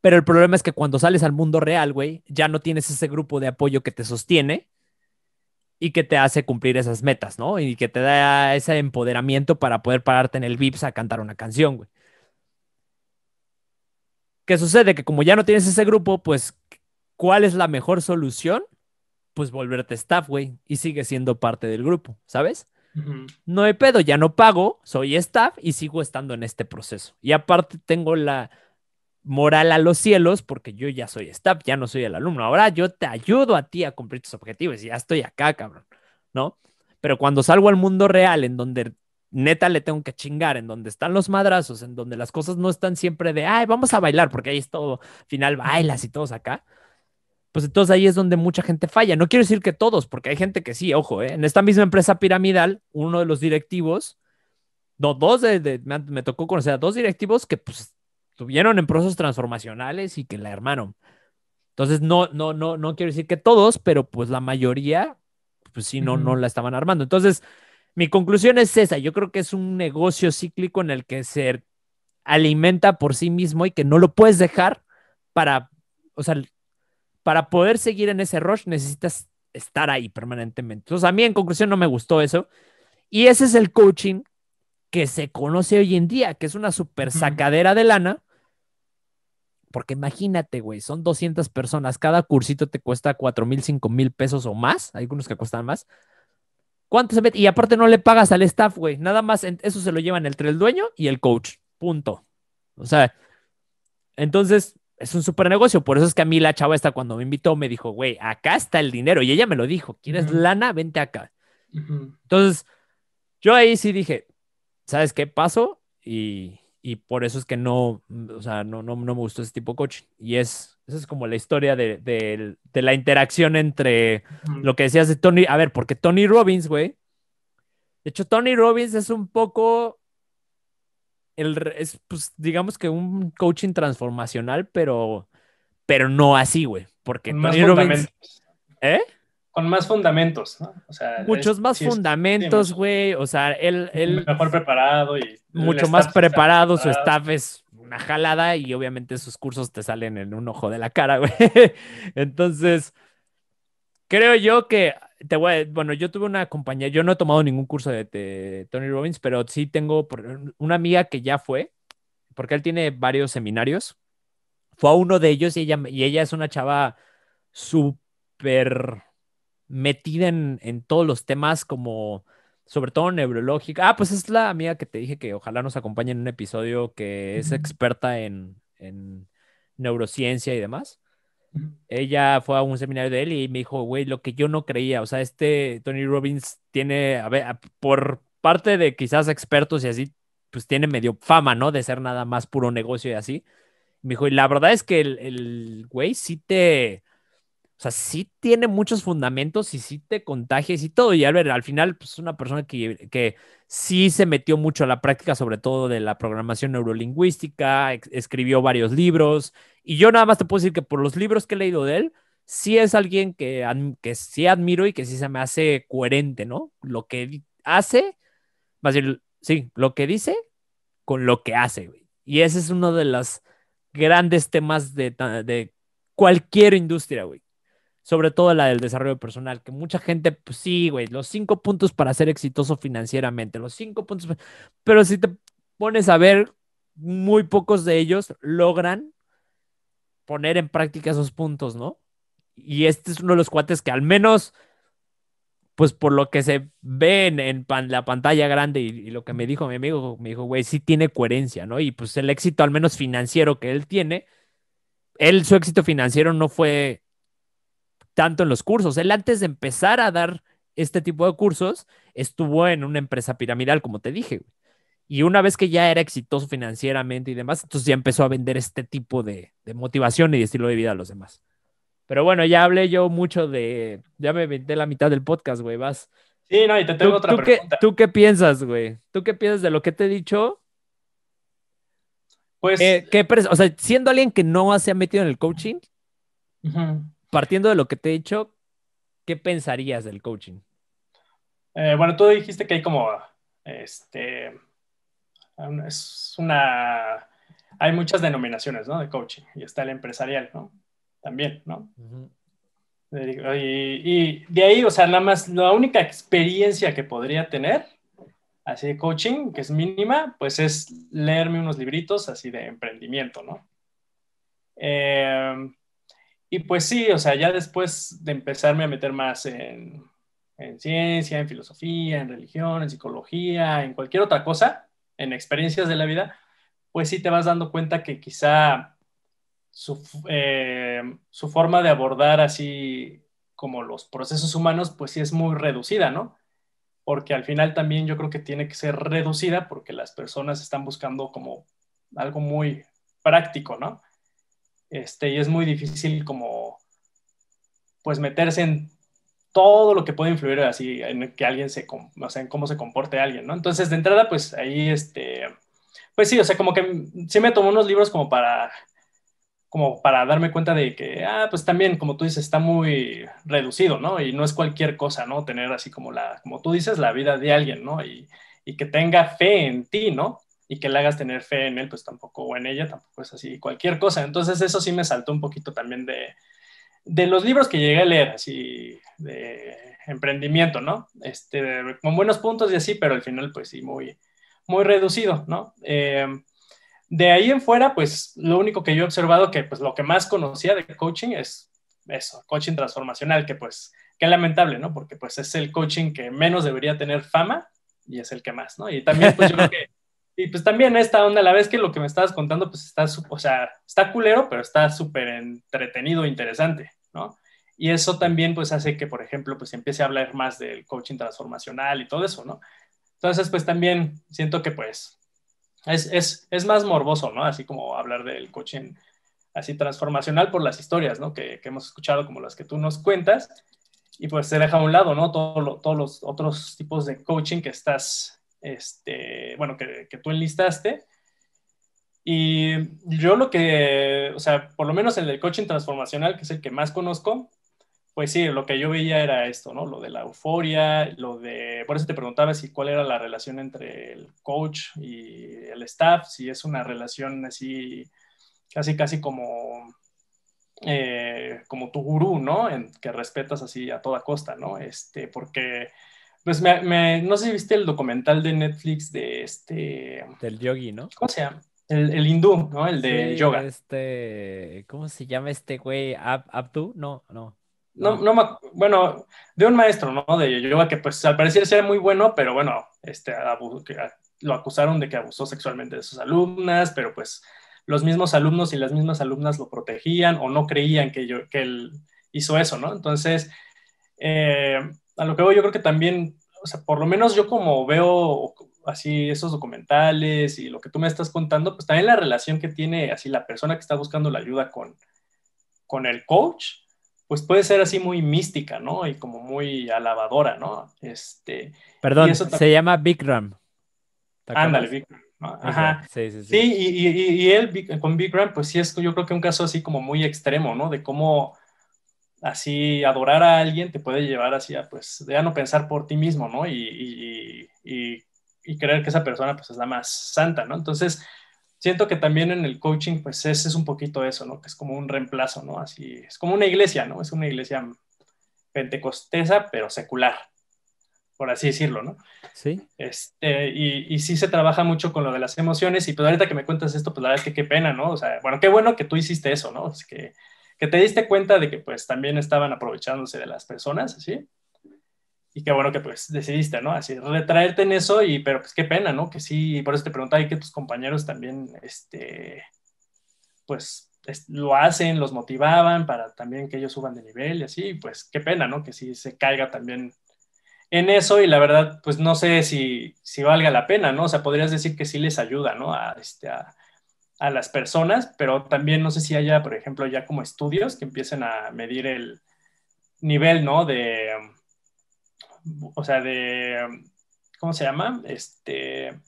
Pero el problema es que cuando sales al mundo real, güey, ya no tienes ese grupo de apoyo que te sostiene y que te hace cumplir esas metas, ¿no? Y que te da ese empoderamiento para poder pararte en el VIPS a cantar una canción, güey. ¿Qué sucede? Que como ya no tienes ese grupo, pues, ¿cuál es la mejor solución? Pues volverte staff, güey, y sigue siendo parte del grupo, ¿sabes? No hay pedo, ya no pago, soy staff y sigo estando en este proceso. Y aparte tengo la moral a los cielos porque yo ya soy staff, ya no soy el alumno. Ahora yo te ayudo a ti a cumplir tus objetivos y ya estoy acá, cabrón, ¿no? Pero cuando salgo al mundo real en donde neta le tengo que chingar, en donde están los madrazos, en donde las cosas no están siempre de, ay, vamos a bailar, porque ahí es todo, final bailas y todos acá pues entonces ahí es donde mucha gente falla. No quiero decir que todos, porque hay gente que sí, ojo, ¿eh? en esta misma empresa piramidal, uno de los directivos, dos de, me, tocó conocer a dos directivos que pues tuvieron en procesos transformacionales y que la armaron. Entonces, no, no, no, no quiero decir que todos, pero pues la mayoría, pues sí, no, no la estaban armando. Entonces, mi conclusión es esa. Yo creo que es un negocio cíclico en el que se alimenta por sí mismo y que no lo puedes dejar para, o sea, para poder seguir en ese rush necesitas estar ahí permanentemente. Entonces, a mí en conclusión no me gustó eso. Y ese es el coaching que se conoce hoy en día, que es una super sacadera de lana. Porque imagínate, güey, son 200 personas, cada cursito te cuesta 4 mil, 5 mil pesos o más, hay algunos que cuestan más. ¿Cuánto se mete? Y aparte no le pagas al staff, güey, nada más eso se lo llevan entre el dueño y el coach, punto. O sea, entonces, es un super negocio. Por eso es que a mí la chava esta cuando me invitó me dijo, güey, acá está el dinero. Y ella me lo dijo, ¿quieres lana? Vente acá. Entonces, yo ahí sí dije, ¿sabes qué pasó? Y, por eso es que no, o sea, no, no, no me gustó ese tipo de coaching. Y es, esa es como la historia de, la interacción entre lo que decías de Tony. A ver, porque Tony Robbins, güey. De hecho, Tony Robbins es un poco es, pues, digamos que un coaching transformacional, pero, pero no así, güey. Porque Con más fundamentos. ¿Eh? Con más fundamentos, ¿no? Muchos más fundamentos, güey. o sea, él, Mejor preparado y. Mucho más preparado, su staff es una jalada y obviamente sus cursos te salen en un ojo de la cara, güey. Entonces, creo yo que bueno, yo tuve una compañía, yo no he tomado ningún curso de, Tony Robbins, pero sí tengo una amiga que ya fue, porque él tiene varios seminarios, fue a uno de ellos y ella, y ella es una chava súper metida en, todos los temas como sobre todo neurológica. Ah, pues es la amiga que te dije que ojalá nos acompañe en un episodio que es experta en neurociencia y demás. Ella fue a un seminario de él y me dijo, güey, lo que yo no creía, o sea, este Tony Robbins tiene, a ver, por parte de quizás expertos y así, pues tiene medio fama, ¿no? De ser nada más puro negocio y así. Me dijo, y la verdad es que el, el güey sí te, o sea, sí tiene muchos fundamentos y sí te contagias y todo. Y a ver, al final, es pues, una persona que, que sí se metió mucho a la práctica, sobre todo de la programación neurolingüística, escribió varios libros. Y yo nada más te puedo decir que por los libros que he leído de él, sí es alguien que, que sí admiro y que sí se me hace coherente, ¿no? Lo que hace, más bien, sí, lo que dice con lo que hace. Y ese es uno de los grandes temas de, de cualquier industria, güey sobre todo la del desarrollo personal, que mucha gente, pues sí, güey, los cinco puntos para ser exitoso financieramente, los cinco puntos, pero si te pones a ver, muy pocos de ellos logran poner en práctica esos puntos, ¿no? Y este es uno de los cuates que al menos, pues por lo que se ven en, la pantalla grande y, y, lo que me dijo mi amigo, me dijo, güey, sí tiene coherencia, ¿no? Y pues el éxito al menos financiero que él tiene, él su éxito financiero no fue tanto en los cursos. Él antes de empezar a dar este tipo de cursos, estuvo en una empresa piramidal, como te dije. Y una vez que ya era exitoso financieramente y demás, entonces ya empezó a vender este tipo de, motivación y de estilo de vida a los demás. Pero bueno, ya hablé yo mucho de. Ya me vendé la mitad del podcast, güey. Vas. Sí, no, y te tengo otra pregunta. ¿Tú qué piensas, güey? ¿Tú qué piensas de lo que te he dicho? Pues. ¿qué o sea, siendo alguien que no se ha metido en el coaching, Ajá partiendo de lo que te he dicho, ¿qué pensarías del coaching? Eh, bueno, tú dijiste que hay como, este, um, es una, hay muchas denominaciones, ¿no? De coaching y está el empresarial, ¿no? También, ¿no? y, de ahí, o sea, nada más, la única experiencia que podría tener así de coaching, que es mínima, pues es leerme unos libritos así de emprendimiento, ¿no? Eh, y pues sí, o sea, ya después de empezarme a meter más en, ciencia, en filosofía, en religión, en psicología, en cualquier otra cosa, en experiencias de la vida, pues sí te vas dando cuenta que quizá su, eh, su, forma de abordar así como los procesos humanos, pues sí es muy reducida, ¿no? Porque al final también yo creo que tiene que ser reducida porque las personas están buscando como algo muy práctico, ¿no? Este, y es muy difícil como, pues, meterse en todo lo que puede influir así en que alguien se, o sea, en cómo se comporte alguien, ¿no? Entonces, de entrada, pues ahí, este, pues sí, o sea, como que sí me tomó unos libros como para, como para darme cuenta de que, ah, pues también, como tú dices, está muy reducido, ¿no? Y no es cualquier cosa, ¿no? Tener así como la, como tú dices, la vida de alguien, ¿no? Y, y que tenga fe en ti, ¿no? y que le hagas tener fe en él, pues tampoco, o en ella, tampoco es así, cualquier cosa. Entonces eso sí me saltó un poquito también de, de los libros que llegué a leer, así, de emprendimiento, ¿no? Este, con buenos puntos y así, pero al final, pues sí, muy, muy reducido, ¿no? Eh, de ahí en fuera, pues lo único que yo he observado que pues lo que más conocía de coaching es eso, coaching transformacional, que pues qué lamentable, ¿no? Porque pues es el coaching que menos debería tener fama y es el que más, ¿no? Y también pues yo creo que Y pues también esta onda, a la vez que lo que me estabas contando, pues está, o sea, está culero, pero está súper entretenido, interesante, ¿no? Y eso también pues hace que, por ejemplo, pues empiece a hablar más del coaching transformacional y todo eso, ¿no? Entonces, pues también siento que pues es, es, más morboso, ¿no? Así como hablar del coaching así transformacional por las historias, ¿no? Que, hemos escuchado como las que tú nos cuentas. Y pues se deja a un lado, ¿no? Todo todos los otros tipos de coaching que estás este, bueno, que, tú enlistaste. Y yo lo que, o sea, por lo menos el del coaching transformacional, que es el que más conozco, pues sí, lo que yo veía era esto, ¿no? Lo de la euforia, lo de, por eso te preguntaba si cuál era la relación entre el coach y el staff, si es una relación así, casi, casi como, eh, como tu gurú, ¿no? En, que respetas así a toda costa, ¿no? Este, porque pues me, me, no sé si viste el documental de Netflix de este... Del yogi, ¿no? ¿Cómo se llama? El, hindú, ¿no? El de yoga. Este, ¿cómo se llama este güey? ¿Abdu? No, no. No, no, bueno, de un maestro, ¿no? De yoga que pues al parecer era muy bueno, pero bueno, este, lo acusaron de que abusó sexualmente de sus alumnas, pero pues los mismos alumnos y las mismas alumnas lo protegían o no creían que, yo, que él hizo eso, ¿no? Entonces, eh, a lo que voy, yo creo que también, o sea, por lo menos yo como veo así esos documentales y lo que tú me estás contando, pues también la relación que tiene así la persona que está buscando la ayuda con, con el coach, pues puede ser así muy mística, ¿no? Y como muy alabadora, ¿no? Este, Perdón, se llama Bikram. Ándale, Bikram. Ajá. Sí, sí, sí. sí y, y, él con Bikram, pues sí es, yo creo que un caso así como muy extremo, ¿no? De cómo así adorar a alguien te puede llevar hacia, pues, ya no pensar por ti mismo, ¿no? Y, creer que esa persona, pues, es la más santa, ¿no? Entonces, siento que también en el coaching, pues, ese es un poquito eso, ¿no? Que es como un reemplazo, ¿no? Así, es como una iglesia, ¿no? Es una iglesia pentecostesa, pero secular, por así decirlo, ¿no? Sí. Este, y, y sí se trabaja mucho con lo de las emociones, y pues ahorita que me cuentas esto, pues la verdad es que qué pena, ¿no? O sea, bueno, qué bueno que tú hiciste eso, ¿no? Es que que te diste cuenta de que pues también estaban aprovechándose de las personas, así. Y qué bueno que pues decidiste, ¿no? Así, retraerte en eso y, pero pues qué pena, ¿no? Que sí, y por eso te preguntaba y que tus compañeros también, este, pues lo hacen, los motivaban para también que ellos suban de nivel y así, pues qué pena, ¿no? Que sí se caiga también en eso y la verdad, pues no sé si, si valga la pena, ¿no? O sea, podrías decir que sí les ayuda, ¿no? A, este, a, a las personas, pero también no sé si haya, por ejemplo, ya como estudios que empiecen a medir el nivel, ¿no? De, o sea, de, ¿cómo se llama? Este,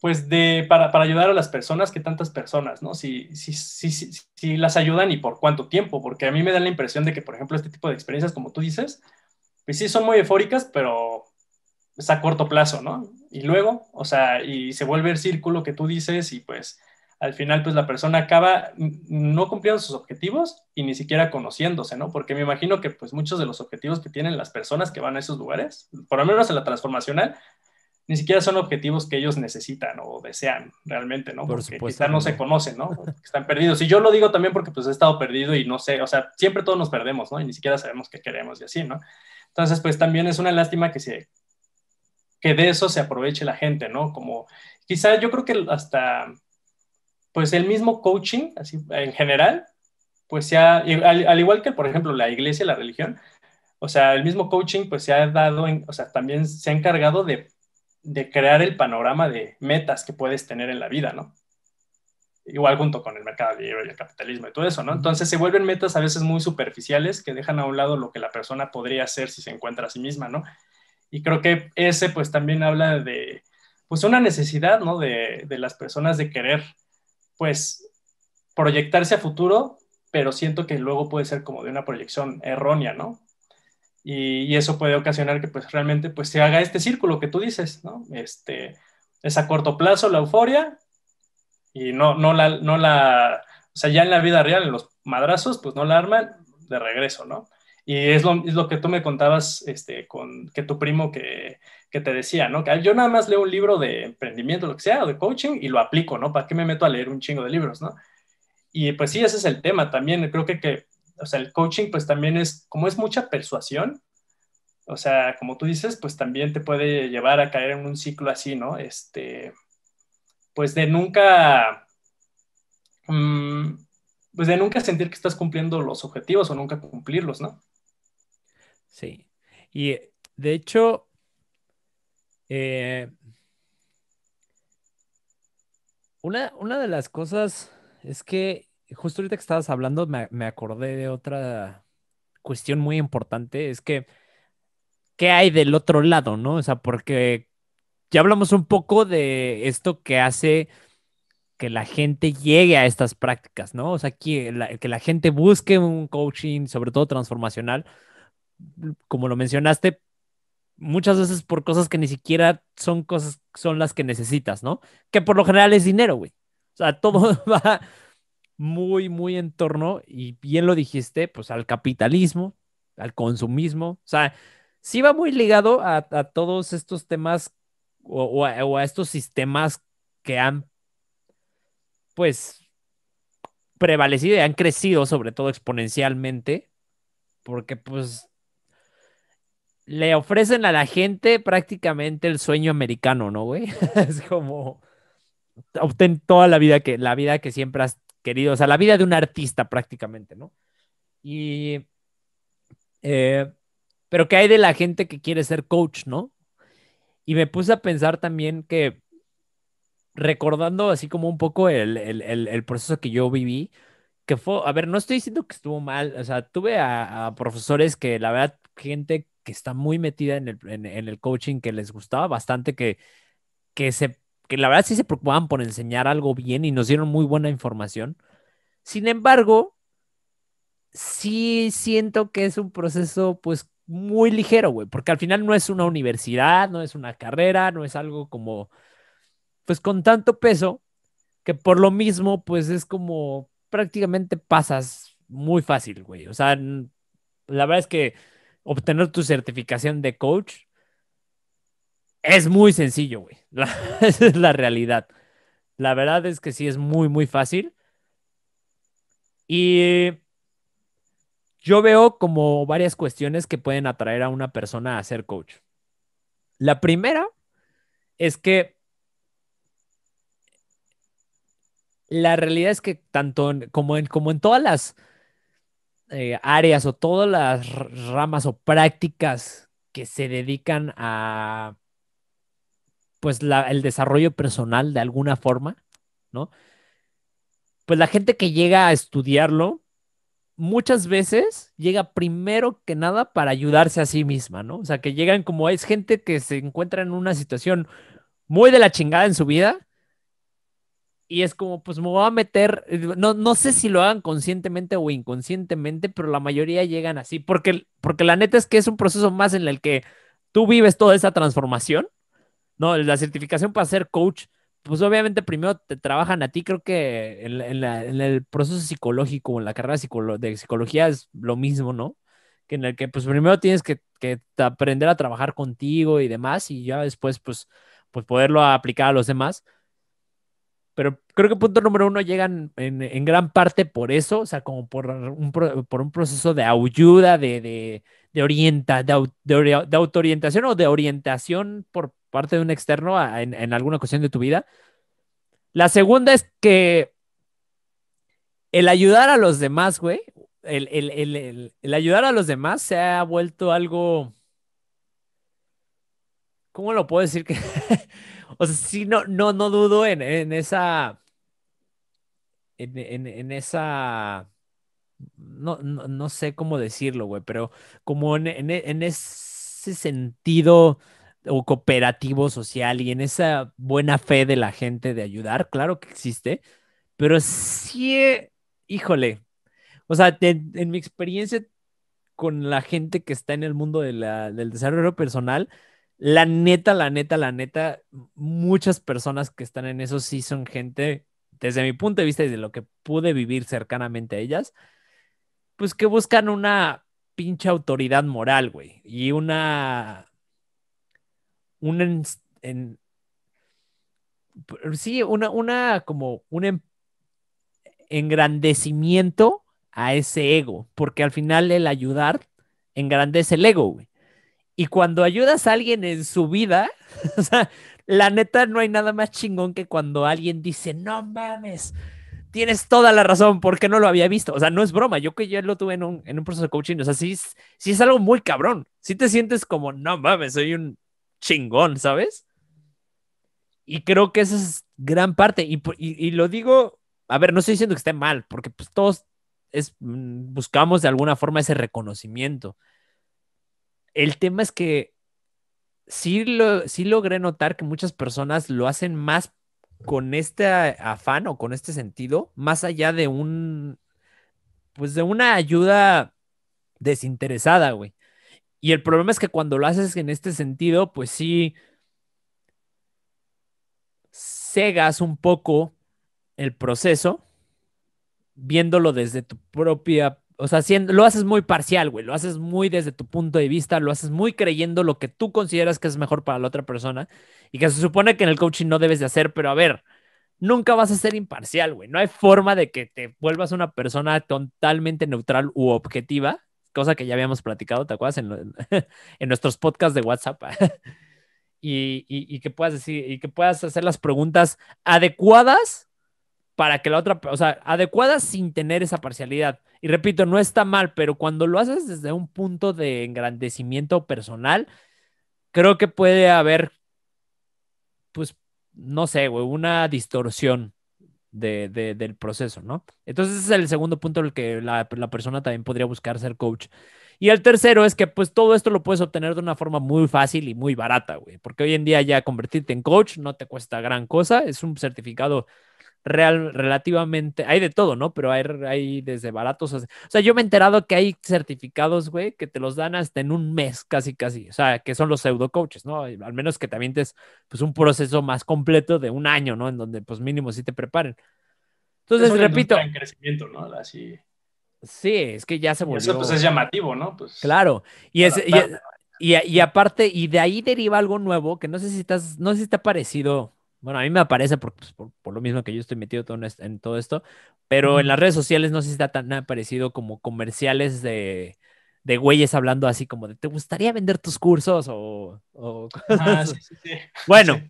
pues de, para, para ayudar a las personas, que tantas personas, ¿no? Si, si, si, si, las ayudan y por cuánto tiempo, porque a mí me da la impresión de que, por ejemplo, este tipo de experiencias, como tú dices, pues sí son muy eufóricas, pero es a corto plazo, ¿no? Y luego, o sea, y se vuelve el círculo que tú dices y pues al final pues la persona acaba no cumpliendo sus objetivos y ni siquiera conociéndose, ¿no? Porque me imagino que pues muchos de los objetivos que tienen las personas que van a esos lugares, por lo menos en la transformacional, ni siquiera son objetivos que ellos necesitan o desean realmente, ¿no? porque quizá no, se conocen, ¿no? están perdidos. Y yo lo digo también porque pues he estado perdido y no sé, o sea, siempre todos nos perdemos, ¿no? Y ni siquiera sabemos qué queremos y así, ¿no? Entonces, pues también es una lástima que se, que de eso se aproveche la gente, ¿no? Como quizá yo creo que hasta, pues el mismo coaching, así en general, pues ya, al, igual que, por ejemplo, la iglesia la religión, o sea, el mismo coaching pues se ha dado, en, o sea, también se ha encargado de, de, crear el panorama de metas que puedes tener en la vida, ¿no? Igual junto con el mercado libre y el capitalismo y todo eso, ¿no? Entonces se vuelven metas a veces muy superficiales que dejan a un lado lo que la persona podría hacer si se encuentra a sí misma, ¿no? Y creo que ese pues también habla de pues una necesidad, ¿no? De, de las personas de querer pues proyectarse a futuro, pero siento que luego puede ser como de una proyección errónea, ¿no? Y, eso puede ocasionar que pues realmente pues se haga este círculo que tú dices, ¿no? Este, es a corto plazo la euforia y no, no, la, no la, o sea, ya en la vida real, en los madrazos, pues no la arman de regreso, ¿no? Y es lo, que tú me contabas este, con que tu primo que, te decía, ¿no? Que yo nada más leo un libro de emprendimiento, lo que sea, o de coaching, y lo aplico, ¿no? ¿Para qué me meto a leer un chingo de libros, ¿no? Y pues sí, ese es el tema también. Creo que, que o sea, el coaching pues también es, como es mucha persuasión, o sea, como tú dices, pues también te puede llevar a caer en un ciclo así, ¿no? Este, pues de nunca, mm, pues de nunca sentir que estás cumpliendo los objetivos o nunca cumplirlos, ¿no? Sí. Y eh, de hecho, eh, una, de las cosas es que justo ahorita que estabas hablando me, acordé de otra cuestión muy importante, es que, ¿qué hay del otro lado, no? O sea, porque ya hablamos un poco de esto que hace que la gente llegue a estas prácticas, ¿no? O sea, que que la gente busque un coaching, sobre todo transformacional, como lo mencionaste, muchas veces por cosas que ni siquiera son cosas, son las que necesitas, ¿no? Que por lo general es dinero, güey. O sea, todo va muy, muy en torno, y bien lo dijiste, pues al capitalismo, al consumismo, o sea, sí va muy ligado a, todos estos temas o, a, o a estos sistemas que han, pues, prevalecido y han crecido, sobre todo exponencialmente, porque pues le ofrecen a la gente prácticamente el sueño americano, ¿no, güey? es como obtén toda la vida que la vida que siempre has querido, o sea, la vida de un artista prácticamente, ¿no? Y eh, pero qué hay de la gente que quiere ser coach, ¿no? Y me puse a pensar también que recordando así como un poco el, el, el, proceso que yo viví, que fue, a ver, no estoy diciendo que estuvo mal, o sea, tuve a profesores que la verdad, gente que está muy metida en el, coaching, que les gustaba bastante, que, que, se, que la verdad sí se preocupaban por enseñar algo bien y nos dieron muy buena información. Sin embargo, sí siento que es un proceso pues muy ligero, güey, porque al final no es una universidad, no es una carrera, no es algo como, pues con tanto peso, que por lo mismo, pues es como prácticamente pasas muy fácil, güey. O sea, la verdad es que obtener tu certificación de coach es muy sencillo, güey. esa es la realidad. La verdad es que sí es muy, muy fácil. Y yo veo como varias cuestiones que pueden atraer a una persona a ser coach. La primera es que la realidad es que tanto como, en, como en todas las eh, áreas o todas las ramas o prácticas que se dedican a pues el desarrollo personal de alguna forma, ¿no? Pues la gente que llega a estudiarlo muchas veces llega primero que nada para ayudarse a sí misma, ¿no? O sea, que llegan como es gente que se encuentra en una situación muy de la chingada en su vida y es como, pues me voy a meter, no, no sé si lo hagan conscientemente o inconscientemente, pero la mayoría llegan así, porque, porque la neta es que es un proceso más en el que tú vives toda esa transformación, ¿no? La certificación para ser coach, pues obviamente primero te trabajan a ti, creo que en, el proceso psicológico, en la carrera de psicología es lo mismo, ¿no? Que en el que pues primero tienes que, que aprender a trabajar contigo y demás y ya después pues, pues poderlo aplicar a los demás pero creo que punto número uno llegan en, gran parte por eso, o sea, como por un, por un proceso de ayuda, de, de, de, orienta, de, autoorientación o de orientación por parte de un externo en, en alguna cuestión de tu vida. La segunda es que el ayudar a los demás, güey, el, el, ayudar a los demás se ha vuelto algo. ¿Cómo lo puedo decir? Que o sea, sí, no, no, no dudo en, en esa. En, en, esa. No, no, sé cómo decirlo, güey, pero como en, en ese sentido o cooperativo social y en esa buena fe de la gente de ayudar, claro que existe, pero sí, híjole, o sea, en mi experiencia con la gente que está en el mundo del desarrollo personal, la neta, la neta, la neta, muchas personas que están en eso sí son gente, desde mi punto de vista y de lo que pude vivir cercanamente a ellas, pues que buscan una pinche autoridad moral, güey, y una, sí, una, una, como un em, engrandecimiento a ese ego, porque al final el ayudar engrandece el ego, güey. Y cuando ayudas a alguien en su vida, la neta no hay nada más chingón que cuando alguien dice, no mames, tienes toda la razón, porque no lo había visto. O sea, no es broma, yo que ya lo tuve en un, en proceso de coaching, o sea, sí, es algo muy cabrón. Sí te sientes como, no mames, soy un chingón, ¿sabes? Y creo que esa es gran parte. Y, lo digo, a ver, no estoy diciendo que esté mal, porque pues, todos mm, buscamos de alguna forma ese reconocimiento el tema es que sí, sí logré notar que muchas personas lo hacen más con este afán o con este sentido, más allá de un, pues de una ayuda desinteresada, güey. Y el problema es que cuando lo haces en este sentido, pues sí, cegas un poco el proceso, viéndolo desde tu propia o sea, lo haces muy parcial, güey. Lo haces muy desde tu punto de vista, lo haces muy creyendo lo que tú consideras que es mejor para la otra persona y que se supone que en el coaching no debes de hacer, pero a ver, nunca vas a ser imparcial, güey. No hay forma de que te vuelvas una persona totalmente neutral u objetiva, cosa que ya habíamos platicado, ¿te acuerdas? En, en nuestros podcasts de WhatsApp. y, y que puedas decir, y que puedas hacer las preguntas adecuadas para que la otra, o sea, adecuada sin tener esa parcialidad. Y repito, no está mal, pero cuando lo haces desde un punto de engrandecimiento personal, creo que puede haber, pues, no sé, güey, una distorsión del proceso, ¿no? Entonces ese es el segundo punto en el que la, la, persona también podría buscar ser coach. Y el tercero es que pues todo esto lo puedes obtener de una forma muy fácil y muy barata, güey, porque hoy en día ya convertirte en coach no te cuesta gran cosa, es un certificado real, relativamente, hay de todo, ¿no? Pero hay, hay desde baratos. O sea, yo me he enterado que hay certificados, güey, que te los dan hasta en un mes, casi, casi. O sea, que son los pseudo coaches, ¿no? Al menos que también te es pues un proceso más completo de un año, ¿no? En donde pues mínimo sí te preparen. Pues Entonces, repito. crecimiento, Así. Sí, es que ya se volvió. Eso pues es llamativo, ¿no? Pues, claro. Y, es, aparte, y de ahí deriva algo nuevo que no sé si estás, no sé si te ha parecido bueno, a mí me aparece pues, por, por, lo mismo que yo estoy metido en, todo esto, pero en las redes sociales no sé si está tan aparecido como comerciales de, de güeyes hablando así como de, ¿te gustaría vender tus cursos? O, cosas ah, Bueno,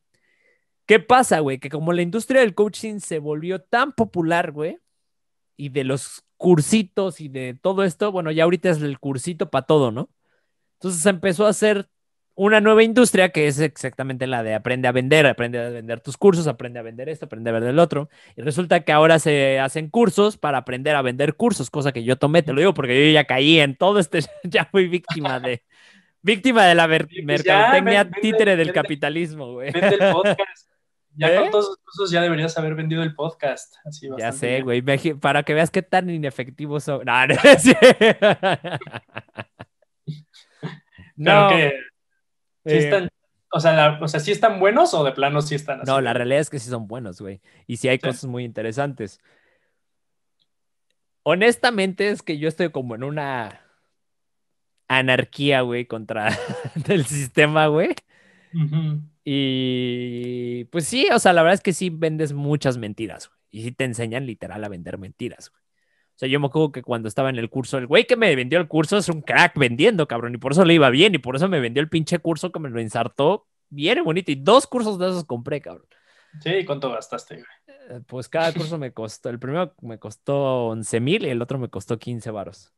¿qué pasa, güey? Que como la industria del coaching se volvió tan popular, güey, y de los cursitos y de todo esto, bueno, ya ahorita es el cursito para todo, ¿no? Entonces empezó a hacer una nueva industria que es exactamente la de aprende a vender, aprende a vender tus cursos, aprende a vender esto, aprende a vender el otro. Y resulta que ahora se hacen cursos para aprender a vender cursos, cosa que yo tomé, te lo digo porque yo ya caí en todo este, ya fui víctima de, víctima de la pues mercadotecnia títere del capitalismo, güey. Vende el podcast. Ya con ¿Eh? todos los cursos ya deberías haber vendido el podcast. ya sé, güey. Para que veas qué tan inefectivo son. No, que eh, están, o, sea, o sea, ¿sí están buenos o de plano sí están así? No, la realidad es que sí son buenos, güey. Y sí hay cosas muy interesantes. Honestamente, es que yo estoy como en una anarquía, güey, contra el sistema, güey. Y pues sí, o sea, la verdad es que sí vendes muchas mentiras, güey. Y sí te enseñan literal a vender mentiras, güey. O sea, yo me acuerdo que cuando estaba en el curso, el güey que me vendió el curso es un crack vendiendo, cabrón, y por eso le iba bien, y por eso me vendió el pinche curso que me lo ensartó bien bonito, y dos cursos de esos compré, cabrón. Sí, ¿cuánto gastaste, güey? Eh, pues cada curso me costó, el primero me costó 11 mil y el otro me costó 15 varos.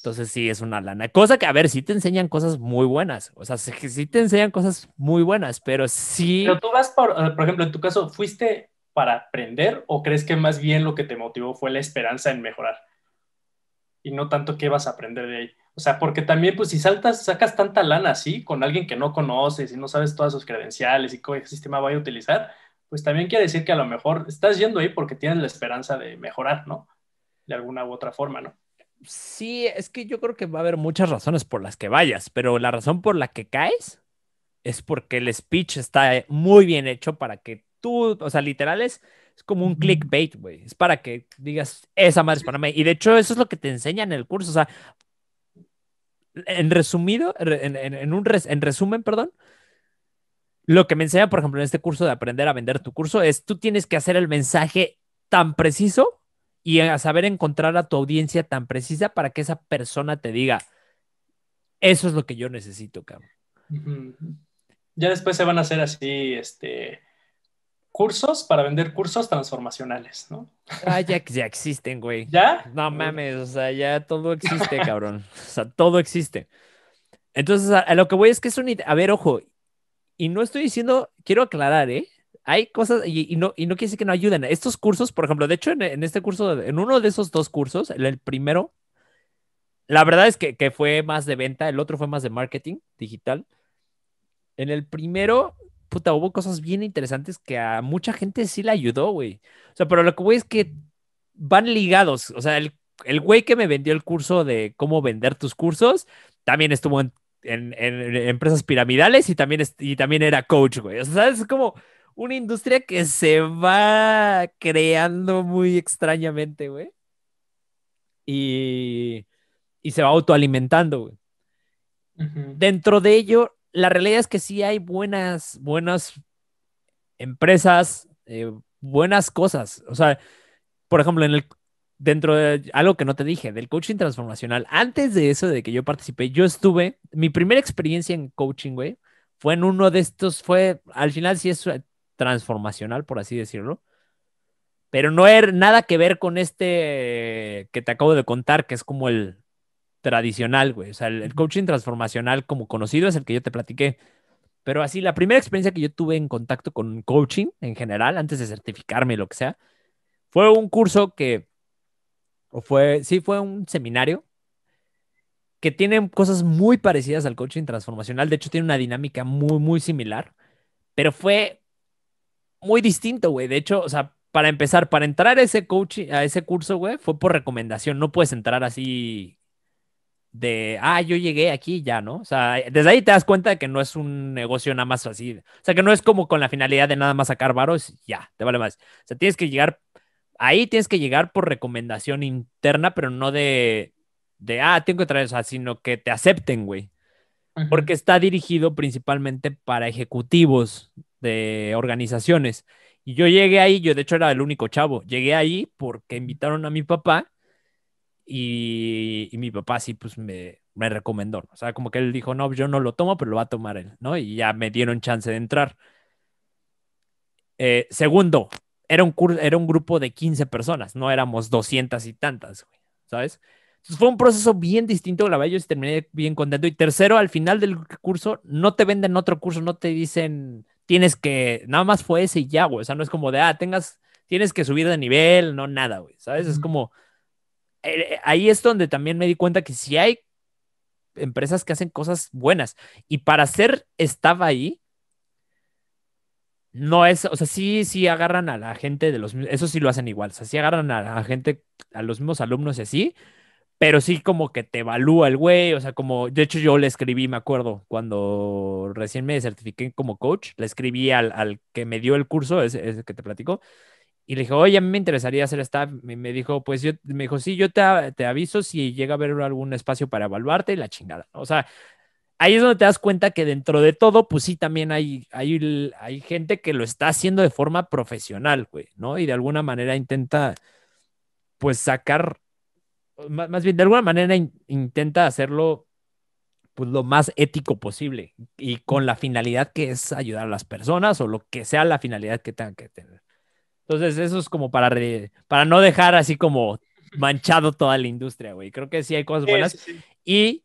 Entonces sí, es una lana. Cosa que, a ver, sí te enseñan cosas muy buenas. O sea, sí te enseñan cosas muy buenas, pero sí... Pero tú vas por, eh, por ejemplo, en tu caso, fuiste para aprender o crees que más bien lo que te motivó fue la esperanza en mejorar? Y no tanto qué vas a aprender de ahí. O sea, porque también, pues si saltas, sacas tanta lana así con alguien que no conoces y no sabes todas sus credenciales y qué sistema va a utilizar, pues también quiere decir que a lo mejor estás yendo ahí porque tienes la esperanza de mejorar, ¿no? De alguna u otra forma, ¿no? Sí, es que yo creo que va a haber muchas razones por las que vayas, pero la razón por la que caes es porque el speech está muy bien hecho para que tú, o sea, literal es, como un clickbait, güey. Es para que digas, esa madre es para mí. Y de hecho, eso es lo que te enseñan en el curso. O sea, en resumido, en, un en resumen, perdón, lo que me enseña, por ejemplo, en este curso de aprender a vender tu curso es tú tienes que hacer el mensaje tan preciso y saber encontrar a tu audiencia tan precisa para que esa persona te diga, eso es lo que yo necesito, cabrón. Ya después se van a hacer así, este, cursos para vender cursos transformacionales, ¿no? Ah, ya, ya existen, güey. ¿Ya? No mames, o sea, ya todo existe, cabrón. O sea, todo existe. Entonces, a, lo que voy es que es un... A ver, ojo, y no estoy diciendo, quiero aclarar, ¿eh? Hay cosas, y, no, y no quiere decir que no ayuden. Estos cursos, por ejemplo, de hecho, en, este curso, en uno de esos dos cursos, el, el primero, la verdad es que, que, fue más de venta, el otro fue más de marketing digital. En el primero puta, hubo cosas bien interesantes que a mucha gente sí le ayudó, güey. O sea, pero lo que güey, es que van ligados. O sea, el, el güey que me vendió el curso de cómo vender tus cursos también estuvo en, en, empresas piramidales y también, y también era coach, güey. O sea, es como una industria que se va creando muy extrañamente, güey. Y, y se va autoalimentando, güey. Dentro de ello, la realidad es que sí hay buenas, buenas empresas, eh, buenas cosas. O sea, por ejemplo, en el dentro de algo que no te dije, del coaching transformacional. Antes de eso, de que yo participé, yo estuve, mi primera experiencia en coaching, güey, fue en uno de estos, fue, al final sí es eh, transformacional, por así decirlo, pero no era nada que ver con este que te acabo de contar, que es como el, tradicional, güey. O sea, el, coaching transformacional como conocido es el que yo te platiqué. Pero así, la primera experiencia que yo tuve en contacto con coaching en general, antes de certificarme, lo que sea, fue un curso que, o fue, sí, fue un seminario que tiene cosas muy parecidas al coaching transformacional. De hecho, tiene una dinámica muy, muy similar, pero fue muy distinto, güey. De hecho, o sea, para empezar, para entrar a ese coaching, a ese curso, güey, fue por recomendación. No puedes entrar así de, ah, yo llegué aquí ya, ¿no? O sea, eh, desde ahí te das cuenta de que no es un negocio nada más así. O sea, que no es como con la finalidad de nada más sacar varos, ya, te vale más. O sea, tienes que llegar, ahí tienes que llegar por recomendación interna, pero no de, de ah, tengo que traer, o sea, sino que te acepten, güey. Porque está dirigido principalmente para ejecutivos de organizaciones. Y yo llegué ahí, yo de hecho era el único chavo, llegué ahí porque invitaron a mi papá y, mi papá sí, pues me, me, recomendó. O sea, como que él dijo, no, yo no lo tomo, pero lo va a tomar él, ¿no? Y ya me dieron chance de entrar. Eh, segundo, era un, era un grupo de 15 personas, no éramos 200 y tantas, ¿sabes? Entonces fue un proceso bien distinto, la verdad, yo terminé bien contento. Y tercero, al final del curso, no te venden otro curso, no te dicen, tienes que, nada más fue ese y ya, güey. O sea, no es como de, ah, tengas, tienes que subir de nivel, no, nada, güey, ¿sabes? Es como eh, eh, ahí es donde también me di cuenta que si hay empresas que hacen cosas buenas y para hacer estaba ahí, no es, o sea, sí, sí agarran a la gente de los, eso sí lo hacen igual, o sea, sí agarran a la gente, a los mismos alumnos y así, pero sí como que te evalúa el güey, o sea, como, de hecho yo le escribí, me acuerdo, cuando recién me certifiqué como coach, le escribí al, que me dio el curso, es que te platico, y le dije, oye, a mí me interesaría hacer esta... me dijo, pues yo, me dijo, sí, yo te, aviso si llega a haber algún espacio para evaluarte y la chingada. O sea, ahí es donde te das cuenta que dentro de todo, pues sí, también hay, hay, hay gente que lo está haciendo de forma profesional, güey, ¿no? Y de alguna manera intenta, pues sacar, más, bien, de alguna manera intenta hacerlo, pues lo más ético posible y con la finalidad que es ayudar a las personas o lo que sea la finalidad que tenga que tener. Entonces, eso es como para, para no dejar así como manchado toda la industria, güey. Creo que sí hay cosas buenas. Y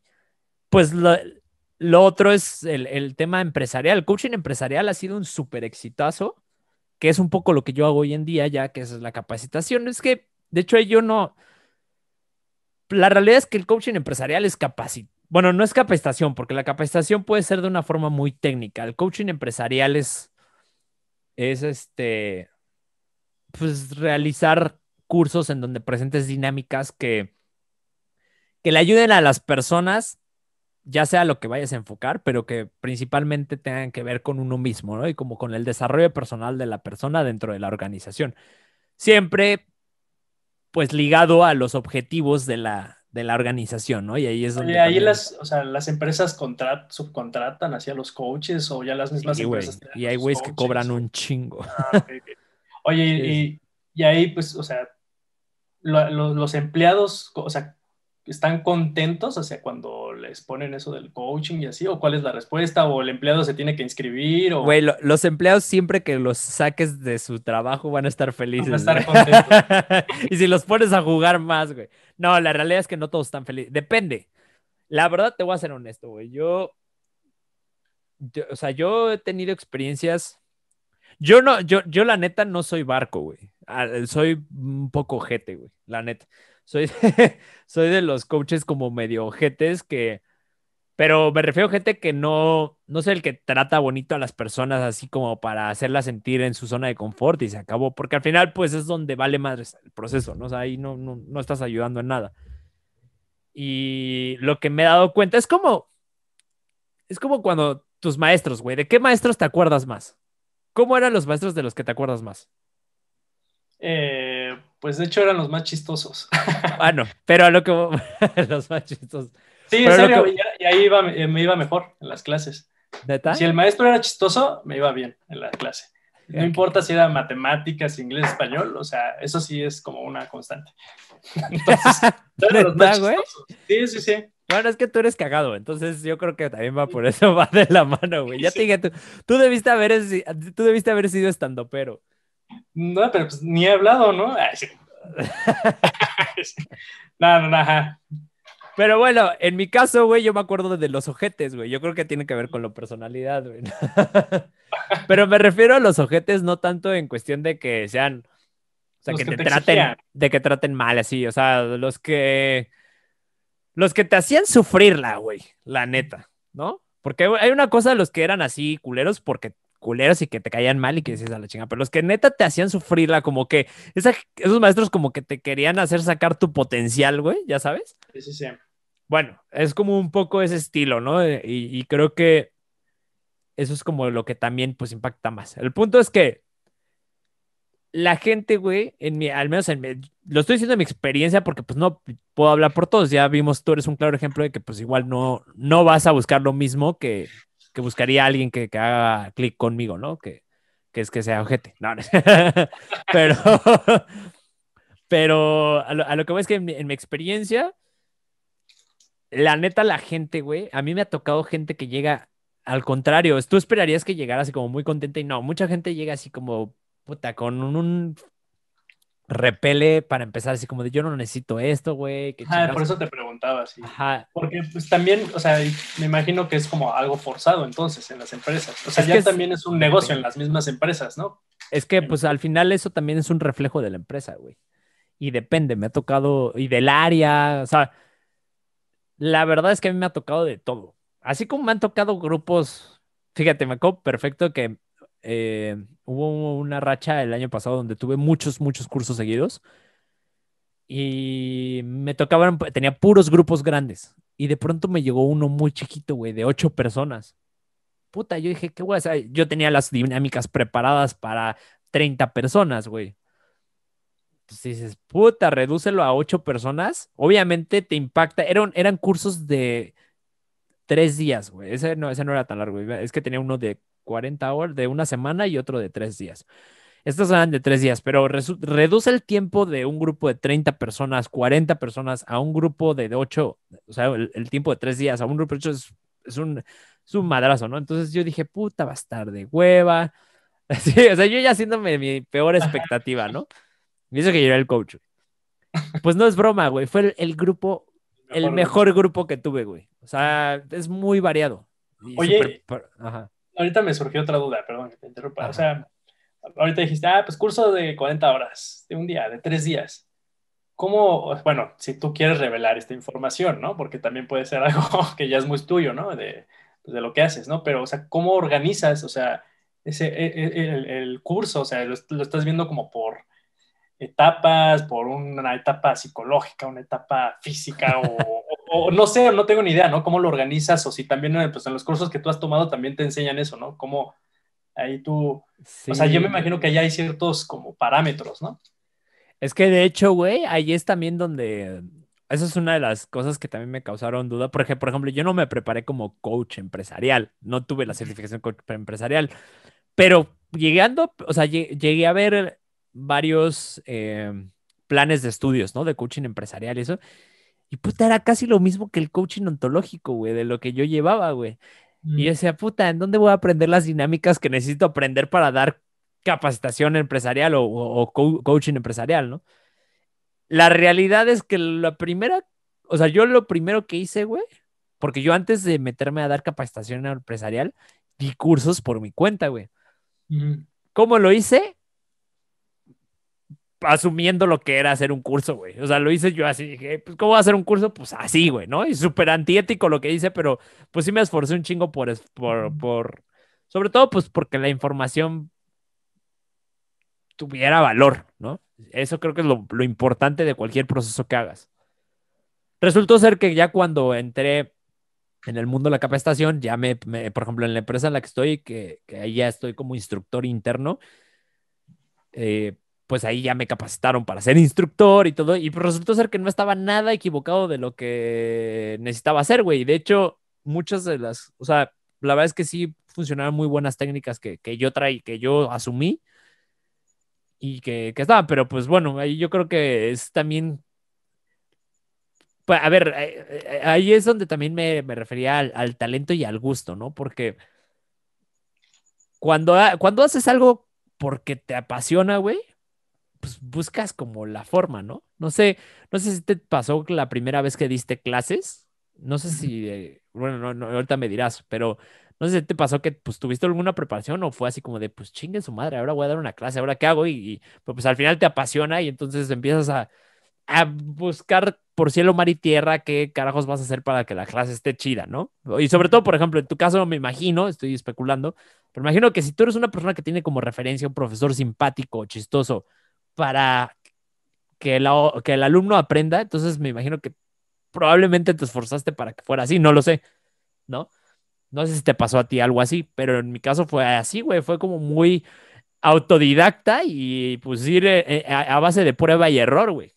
pues lo, otro es el, el, tema empresarial. El coaching empresarial ha sido un súper exitazo, que es un poco lo que yo hago hoy en día, ya que esa es la capacitación. Es que, de hecho, yo no... La realidad es que el coaching empresarial es capacit... Bueno, no es capacitación, porque la capacitación puede ser de una forma muy técnica. El coaching empresarial es... Es este pues, realizar cursos en donde presentes dinámicas que, que le ayuden a las personas, ya sea lo que vayas a enfocar, pero que principalmente tengan que ver con uno mismo, ¿no? Y como con el desarrollo personal de la persona dentro de la organización. Siempre, pues, ligado a los objetivos de la, de la organización, ¿no? Y ahí es donde... Y ahí las, las empresas contrat, subcontratan hacia los coaches o ya las mismas empresas... y hay güeyes que cobran un chingo. Ah, Oye, y, ahí, pues, o sea, los empleados, o sea, ¿están contentos o sea, cuando les ponen eso del coaching y así? ¿O cuál es la respuesta? ¿O el empleado se tiene que inscribir? O... Güey, los empleados siempre que los saques de su trabajo van a estar felices. Van a estar contentos. y si los pones a jugar más, güey. No, la realidad es que no todos están felices. Depende. La verdad, te voy a ser honesto, güey. yo o sea, yo he tenido experiencias yo no, yo, yo la neta no soy barco, güey. Ah, eh, soy un poco jete, güey. La neta. Soy, soy de los coaches como medio jetes que. Pero me refiero a gente que no, no sé, el que trata bonito a las personas así como para hacerlas sentir en su zona de confort y se acabó, porque al final pues es donde vale más el proceso, ¿no? O sea, ahí no, no, no estás ayudando en nada. Y lo que me he dado cuenta es como, es como cuando tus maestros, güey, ¿de qué maestros te acuerdas más? ¿Cómo eran los maestros de los que te acuerdas más? Eh, pues de hecho eran los más chistosos. ah, no, pero a lo que los más chistosos. Sí, en serio, y ahí iba, eh, me iba mejor en las clases. Si el maestro era chistoso, me iba bien en la clase. No importa si era matemáticas, inglés, español, o sea, eso sí es como una constante. Entonces, los más güey? Sí, sí, sí. Bueno, es que tú eres cagado, entonces yo creo que también va por eso, va de la mano, güey. Ya te dije, tú, debiste, haber, tú debiste haber sido estandopero. No, pero pues ni he hablado, ¿no? Ah, no, no, no. Pero bueno, en mi caso, güey, yo me acuerdo de los ojetes, güey. Yo creo que tiene que ver con la personalidad, güey. Pero me refiero a los ojetes no tanto en cuestión de que sean, o sea, que, te, te traten, de que traten mal así, o sea, los que los que te hacían sufrirla, güey, la neta, ¿no? Porque hay una cosa de los que eran así culeros porque culeros y que te caían mal y que decías a la chinga, pero los que neta te hacían sufrirla, como que esos maestros como que te querían hacer sacar tu potencial, güey, ya sabes. Sí, sí, Bueno, es como un poco ese estilo, ¿no? Eh, y, y creo que eso es como lo que también pues impacta más. El punto es que la gente, güey, en mi, al menos en lo estoy diciendo en mi experiencia porque pues no puedo hablar por todos. Ya vimos, tú eres un claro ejemplo de que pues igual no, no vas a buscar lo mismo que, buscaría alguien que, haga clic conmigo, ¿no? Que, es que sea ojete. No, pero, pero a lo, que voy es que en, en mi experiencia, la neta, la gente, güey, a mí me ha tocado gente que llega al contrario, tú esperarías que llegara así como muy contenta y no, mucha gente llega así como puta, con un, repele para empezar así como de yo no necesito esto, güey. por eso te preguntaba, sí. Porque pues también, o sea, me imagino que es como algo forzado entonces en las empresas. O sea, ya también es un negocio en las mismas empresas, ¿no? Es que pues al final eso también es un reflejo de la empresa, güey. Y depende, me ha tocado, y del área, o sea, la verdad es que a mí me ha tocado de todo. Así como me han tocado grupos, fíjate, me acuerdo perfecto que eh, hubo una racha el año pasado donde tuve muchos, muchos cursos seguidos y me tocaban, tenía puros grupos grandes y de pronto me llegó uno muy chiquito, güey, de ocho personas. Puta, yo dije, qué güey, yo tenía las dinámicas preparadas para 30 personas, güey. Entonces pues dices, puta, redúcelo a ocho personas. Obviamente te impacta. Eran, eran cursos de tres días, güey. Ese no, ese no era tan largo, Es que tenía uno de 40 horas de una semana y otro de tres días. Estos eran de tres días, pero reduce el tiempo de un grupo de 30 personas, 40 personas a un grupo de 8, o sea, el, tiempo de tres días a un grupo de 8 es, un, madrazo, ¿no? Entonces yo dije, puta, va a estar de hueva. o sea, yo ya haciéndome mi peor expectativa, ¿no? Me eso que yo el coach. Pues no es broma, güey. Fue el, grupo, el mejor, grupo. que tuve, güey. O sea, es muy variado. Oye, Ajá ahorita me surgió otra duda, perdón que te interrumpa. O sea, ahorita dijiste, ah, pues curso de 40 horas, de un día, de tres días. ¿Cómo, bueno, si tú quieres revelar esta información, ¿no? Porque también puede ser algo que ya es muy tuyo, ¿no? De, pues, de lo que haces, ¿no? Pero, o sea, ¿cómo organizas, o sea, ese, e, e, e, el, el curso, o sea, lo, lo, estás viendo como por etapas, por una etapa psicológica, una etapa física o, o no sé, no tengo ni idea, ¿no? Cómo lo organizas o si también eh, pues, en los cursos que tú has tomado también te enseñan eso, ¿no? Cómo ahí tú... O sea, yo me imagino que allá hay ciertos como parámetros, ¿no? Es que de hecho, güey, ahí es también donde... Esa es una de las cosas que también me causaron duda, porque, por ejemplo, yo no me preparé como coach empresarial, no tuve la certificación coach empresarial, pero llegando, o sea, llegué a ver varios eh, planes de estudios, ¿no? De coaching empresarial y eso. Y puta, era casi lo mismo que el coaching ontológico, güey, de lo que yo llevaba, güey. Y yo mm. decía, puta, ¿en dónde voy a aprender las dinámicas que necesito aprender para dar capacitación empresarial o, coaching empresarial, ¿no? La realidad es que la primera, o sea, yo lo primero que hice, güey, porque yo antes de meterme a dar capacitación empresarial, di cursos por mi cuenta, güey. Mm. ¿Cómo lo hice? asumiendo lo que era hacer un curso, güey. O sea, lo hice yo así, dije, pues, ¿cómo va a hacer un curso? Pues así, güey, ¿no? Y súper antiético lo que hice, pero pues sí me esforcé un chingo por, por, por, sobre todo, pues porque la información tuviera valor, ¿no? Eso creo que es lo, importante de cualquier proceso que hagas. Resultó ser que ya cuando entré en el mundo de la capacitación, ya me, por ejemplo, en la empresa en la que estoy, que, que ahí ya estoy como instructor interno, eh, pues ahí ya me capacitaron para ser instructor y todo, y pues, resultó ser que no estaba nada equivocado de lo que necesitaba hacer, güey. de hecho, muchas de las, o sea, la verdad es que sí funcionaron muy buenas técnicas que, yo traí, que yo asumí y que, que estaban, pero pues bueno, ahí yo creo que es también pues, a ver, eh, eh, ahí es donde también me, refería al, al, talento y al gusto, ¿no? Porque cuando, cuando haces algo porque te apasiona, güey, pues buscas como la forma, ¿no? No sé, no sé si te pasó la primera vez que diste clases, no sé si, eh, bueno, ahorita me dirás, pero no sé si te pasó que pues tuviste alguna preparación o fue así como de, pues chingue su madre, ahora voy a dar una clase, ahora qué hago y, pues al final te apasiona y entonces empiezas a, a buscar por cielo, mar y tierra qué carajos vas a hacer para que la clase esté chida, ¿no? Y sobre todo, por ejemplo, en tu caso me imagino, estoy especulando, pero imagino que si tú eres una persona que tiene como referencia un profesor simpático, chistoso, para que, que el alumno aprenda, entonces me imagino que probablemente te esforzaste para que fuera así, no lo sé, ¿no? No sé si te pasó a ti algo así, pero en mi caso fue así, güey, fue como muy autodidacta y pues ir eh, eh, a, base de prueba y error, güey.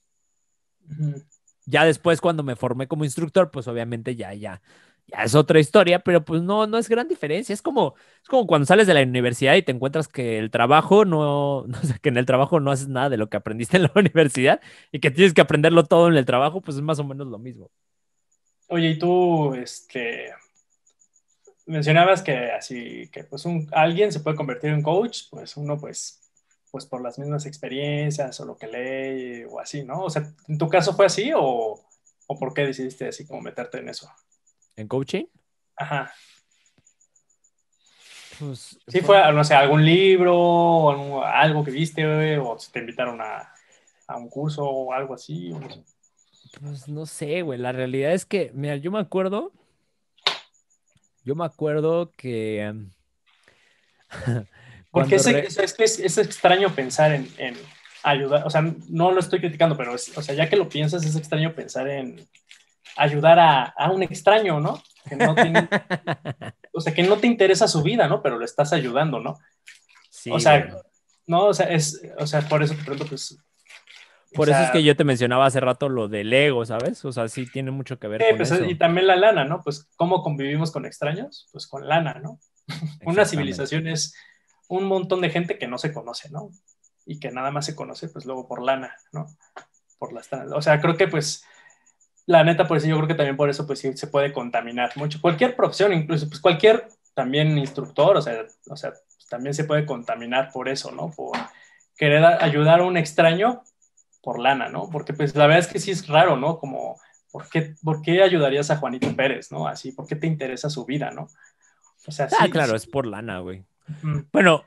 Ya después cuando me formé como instructor, pues obviamente ya, ya, ya es otra historia, pero pues no, no es gran diferencia. Es como, es como cuando sales de la universidad y te encuentras que el trabajo no, o sea, que en el trabajo no haces nada de lo que aprendiste en la universidad y que tienes que aprenderlo todo en el trabajo, pues es más o menos lo mismo. Oye, y tú, este, mencionabas que así, que pues alguien se puede convertir en coach, pues uno pues, pues por las mismas experiencias o lo que lee o así, ¿no? O sea, ¿en tu caso fue así o, o por qué decidiste así como meterte en eso? ¿En coaching? Ajá. Pues, sí, pues, fue, no sé, algún libro, o algo que viste, o te invitaron a, un curso o algo así. Pues no sé, güey. La realidad es que, mira, yo me acuerdo. Yo me acuerdo que. Em, Porque es, es, extraño pensar en, en, ayudar. O sea, no lo estoy criticando, pero o sea, ya que lo piensas, es extraño pensar en ayudar a, un extraño, ¿no? Que no tiene, o sea, que no te interesa su vida, ¿no? Pero le estás ayudando, ¿no? Sí, o sea, no, o sea, es, o sea, por eso te pregunto, pues. Por eso es que yo te mencionaba hace rato lo del ego, ¿sabes? O sea, sí tiene mucho que ver con pues, eso. Y también la lana, ¿no? Pues, ¿cómo convivimos con extraños? Pues con lana, ¿no? Una civilización es un montón de gente que no se conoce, ¿no? Y que nada más se conoce, pues luego por lana, ¿no? Por las, o sea, creo que pues la neta, por eso yo creo que también por eso pues sí se puede contaminar mucho. Cualquier profesión, incluso pues cualquier también instructor, o sea, o sea pues también se puede contaminar por eso, ¿no? Por querer ayudar a un extraño por lana, ¿no? Porque pues la verdad es que sí es raro, ¿no? Como, ¿por qué, ayudarías a Juanito Pérez, ¿no? Así, ¿por qué te interesa su vida, ¿no? O sea, ah, sí, ah, claro, pues es... por lana, güey. Bueno.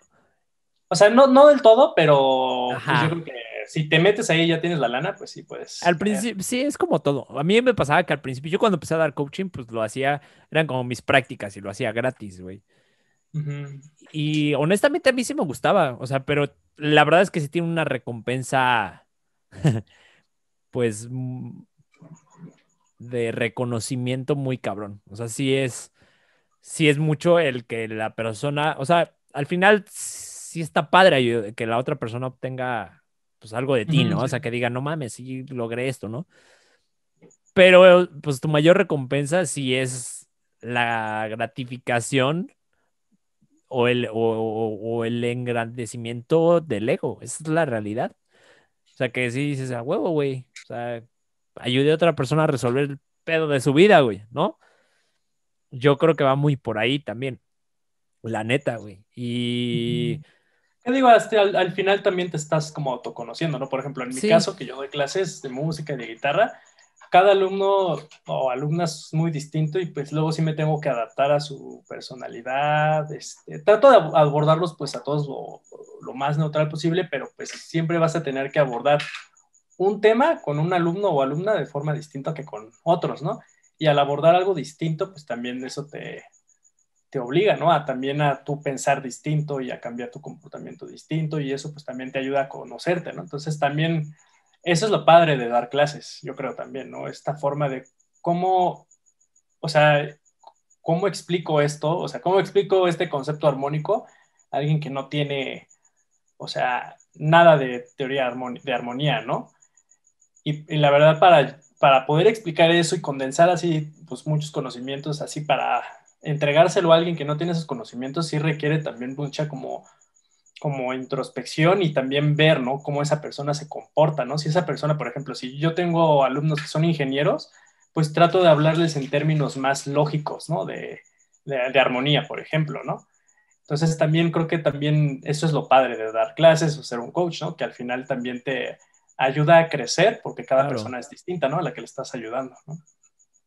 O sea, no, no del todo, pero pues, yo creo que si te metes ahí y ya tienes la lana, pues sí puedes. Al principio, sí, es como todo. A mí me pasaba que al principio, yo cuando empecé a dar coaching, pues lo hacía, eran como mis prácticas y lo hacía gratis, güey. Y honestamente a mí sí me gustaba, o sea, pero la verdad es que sí tiene una recompensa, pues, mm, de reconocimiento muy cabrón. O sea, sí es, sí es mucho el que la persona, o sea, al final sí está padre que la otra persona obtenga pues algo de ti, ¿no? O sea, que diga, no mames, sí logré esto, ¿no? Pero pues tu mayor recompensa sí es la gratificación o el, o, el engrandecimiento del ego, esa es la realidad. O sea, que sí dices, a huevo, güey, o sea, ayude a otra persona a resolver el pedo de su vida, güey, ¿no? Yo creo que va muy por ahí también, la neta, güey. Y digo, hasta al, final también te estás como autoconociendo, ¿no? Por ejemplo, en mi caso, que yo doy clases de música y de guitarra, cada alumno o alumna es muy distinto y pues luego sí me tengo que adaptar a su personalidad. Este, trato de abordarlos pues a todos lo, lo, más neutral posible, pero pues siempre vas a tener que abordar un tema con un alumno o alumna de forma distinta que con otros, ¿no? Y al abordar algo distinto, pues también eso te, te obliga, ¿no? A también a tú pensar distinto y a cambiar tu comportamiento distinto y eso pues también te ayuda a conocerte, ¿no? Entonces también eso es lo padre de dar clases, yo creo también, ¿no? Esta forma de cómo, o sea, cómo explico esto, o sea, cómo explico este concepto armónico a alguien que no tiene, o sea, nada de teoría de armonía, ¿no? Y, la verdad, para, para poder explicar eso y condensar así, pues muchos conocimientos así para entregárselo a alguien que no tiene esos conocimientos sí requiere también mucha como, como introspección y también ver, ¿no? Cómo esa persona se comporta, ¿no? Si esa persona, por ejemplo, si yo tengo alumnos que son ingenieros, pues trato de hablarles en términos más lógicos, ¿no? De, armonía, por ejemplo, ¿no? Entonces también creo que también eso es lo padre de dar clases o ser un coach, ¿no? Que al final también te ayuda a crecer porque cada persona es distinta, ¿no? A la que le estás ayudando, ¿no?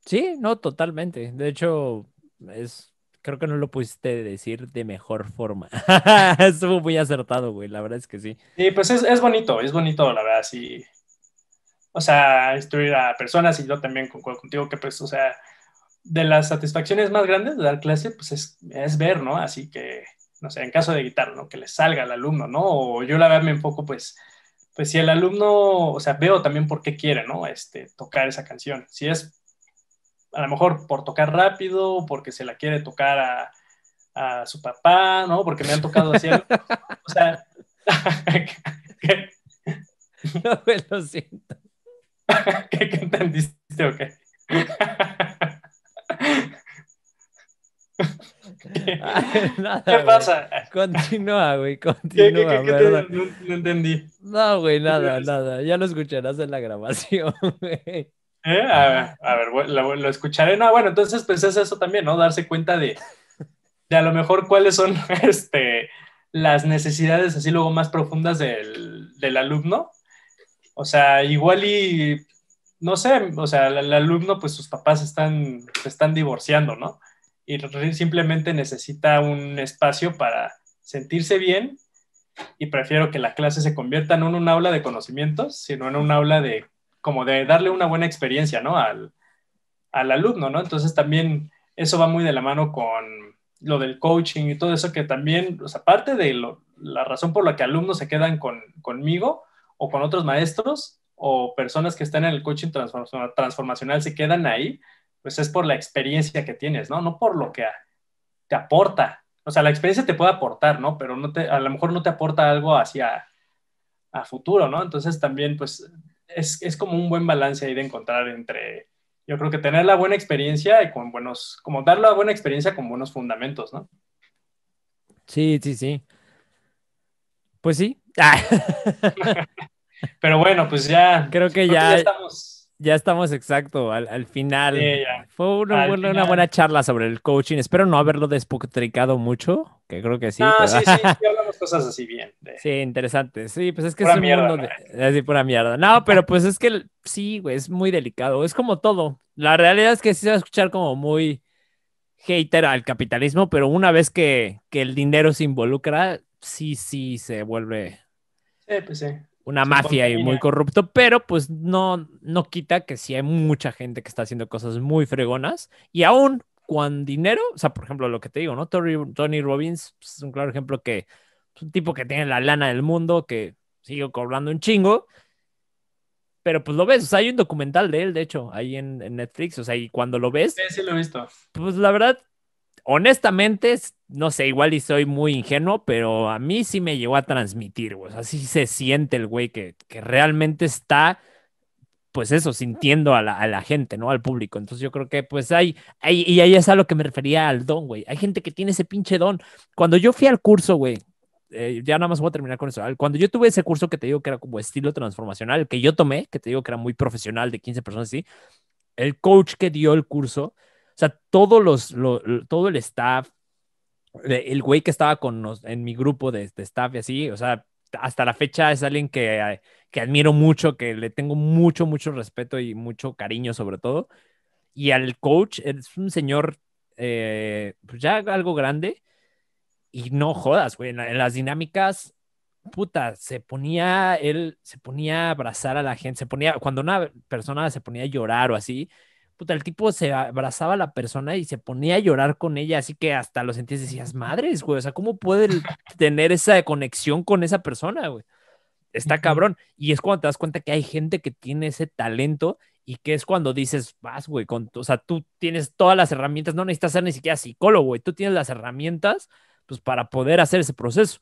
Sí, no, totalmente. De hecho, es, creo que no lo pudiste decir de mejor forma. Estuvo muy acertado, güey, la verdad es que sí. Sí, pues es, es bonito, es bonito, la verdad, sí. O sea, instruir a personas y yo también concuerdo contigo que, pues, o sea, de las satisfacciones más grandes de dar clase, pues es, es ver, ¿no? Así que, no sé, en caso de guitarra, ¿no? Que le salga al alumno, ¿no? O yo la verdad me enfoco, pues, pues si el alumno, o sea, veo también por qué quiere, ¿no? Este, tocar esa canción. Si es a lo mejor por tocar rápido, porque se la quiere tocar a, a su papá, ¿no? Porque me han tocado así. o sea. no me lo siento. ¿Qué, entendiste o qué? ¿Qué pasa? Continúa, güey, continúa. ¿Qué, no, no, entendí. No, güey, nada, nada. Ya lo escucharás en la grabación, güey. ¿Eh? A, ver, lo, escucharé. No, bueno, entonces pues eso también, ¿no? Darse cuenta de, a lo mejor cuáles son este, las necesidades así luego más profundas del, alumno. O sea, igual y, no sé, o sea, el, alumno pues sus papás están, se están divorciando, ¿no? Y simplemente necesita un espacio para sentirse bien y prefiero que la clase se convierta no en un aula de conocimientos, sino en un aula de como de darle una buena experiencia, ¿no? Al, al alumno, ¿no? Entonces también eso va muy de la mano con lo del coaching y todo eso, que también, o aparte de la razón por la que alumnos se quedan conmigo o con otros maestros o personas que están en el coaching transformacional se quedan ahí, pues es por la experiencia que tienes, ¿no? No por lo que te aporta. O sea, la experiencia te puede aportar, ¿no? Pero no te, a lo mejor no te aporta algo hacia a futuro, ¿no? Entonces también, pues, es, como un buen balance ahí de encontrar entre, yo creo que tener la buena experiencia y con buenos, como dar la buena experiencia con buenos fundamentos, ¿no? Sí, sí, sí. Pues sí. Ah. Pero bueno, pues ya. Creo que ya, que ya estamos ya estamos exacto, al, final. Fue una, buena, charla sobre el coaching. Espero no haberlo despotricado mucho, que creo que sí. No, sí, sí, sí, hablamos cosas así bien. Sí, interesante. Sí, pues es que es mundo así pura mierda. No, pero pues es que sí, güey, es muy delicado. Es como todo. La realidad es que sí se va a escuchar como muy hater al capitalismo, pero una vez que, que el dinero se involucra, sí, sí se vuelve. Sí, pues sí una mafia y muy corrupto, pero pues no, no quita que sí hay mucha gente que está haciendo cosas muy fregonas y aún con dinero, o sea, por ejemplo, lo que te digo, ¿no? Tony, Robbins pues, es un claro ejemplo que es un tipo que tiene la lana del mundo, que sigue cobrando un chingo, pero pues lo ves, o sea, hay un documental de él, de hecho, ahí en, Netflix, o sea, y cuando lo ves... lo visto. Pues la verdad, honestamente, no sé, igual y soy muy ingenuo, pero a mí sí me llegó a transmitir, güey. así se siente el güey que, que realmente está, pues eso, sintiendo a la, a la, gente, ¿no? Al público. Entonces yo creo que pues hay, hay, y ahí es a lo que me refería al don, güey. Hay gente que tiene ese pinche don. Cuando yo fui al curso, güey, eh, ya nada más voy a terminar con eso. Cuando yo tuve ese curso que te digo que era como estilo transformacional, que yo tomé, que te digo que era muy profesional, de 15 personas, sí, el coach que dio el curso o sea, todos los, todo el staff, el güey que estaba con en mi grupo de, de, staff y así, o sea, hasta la fecha es alguien que, que admiro mucho, que le tengo mucho, mucho respeto y mucho cariño sobre todo. Y al coach, es un señor eh, pues ya algo grande y no jodas, güey, en, en, las dinámicas, puta, se ponía él, se ponía a abrazar a la gente, se ponía, cuando una persona se ponía a llorar o así, el tipo se abrazaba a la persona y se ponía a llorar con ella, así que hasta lo sentías decías, madres, güey, o sea, ¿cómo puede tener esa conexión con esa persona, güey? Está cabrón. Y es cuando te das cuenta que hay gente que tiene ese talento y que es cuando dices, vas, güey, con, o sea, tú tienes todas las herramientas, no necesitas ser ni siquiera psicólogo, güey, tú tienes las herramientas, pues, para poder hacer ese proceso.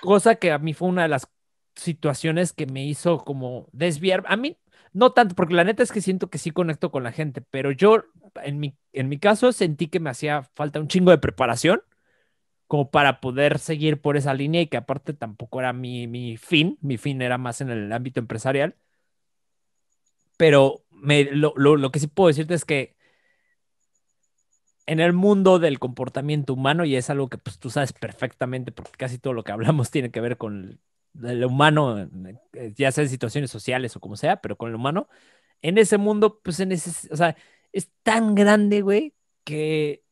Cosa que a mí fue una de las situaciones que me hizo como desviar. A mí no tanto, porque la neta es que siento que sí conecto con la gente, pero yo, en mi, en mi caso, sentí que me hacía falta un chingo de preparación como para poder seguir por esa línea y que aparte tampoco era mi, fin, mi fin era más en el ámbito empresarial. Pero lo, que sí puedo decirte es que en el mundo del comportamiento humano, y es algo que pues, tú sabes perfectamente, porque casi todo lo que hablamos tiene que ver con humano, ya sea en situaciones sociales o como sea, pero con el humano, en ese mundo, pues en ese, o sea, es tan grande, güey, que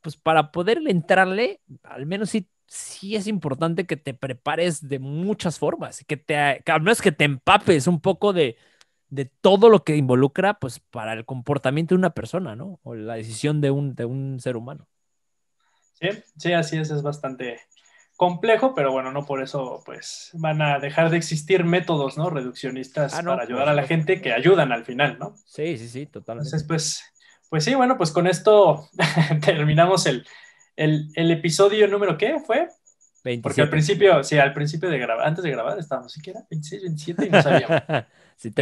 pues para poder entrarle, al menos sí, sí es importante que te prepares de muchas formas, que te, que al menos que te empapes un poco de, todo lo que involucra, pues, para el comportamiento de una persona, ¿no? O la decisión de un, de un ser humano. Sí, sí, así es, es bastante, complejo, pero bueno, no por eso pues van a dejar de existir métodos, ¿no? Reduccionistas ah, para ayudar a la gente que ayudan al final, ¿no? Sí, sí, sí, totalmente. Entonces, pues, pues sí, bueno, pues con esto terminamos el, episodio número, ¿qué fue? Porque al principio, sí, al principio de grabar, antes de grabar estábamos, siquiera 26, 27 y no sabíamos. sí,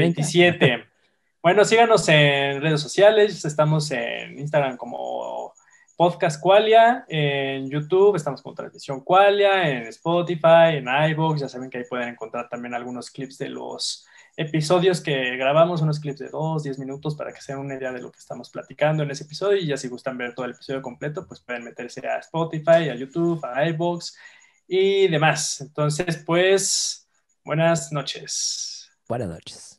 Bueno, síganos en redes sociales, estamos en Instagram como Podcast Qualia en YouTube, estamos con transmisión Qualia en Spotify, en iVoox, ya saben que ahí pueden encontrar también algunos clips de los episodios que grabamos, unos clips de 2, 10 minutos para que se una idea de lo que estamos platicando en ese episodio y ya si gustan ver todo el episodio completo, pues pueden meterse a Spotify, a YouTube, a iVoox y demás. Entonces, pues, buenas noches. Buenas noches.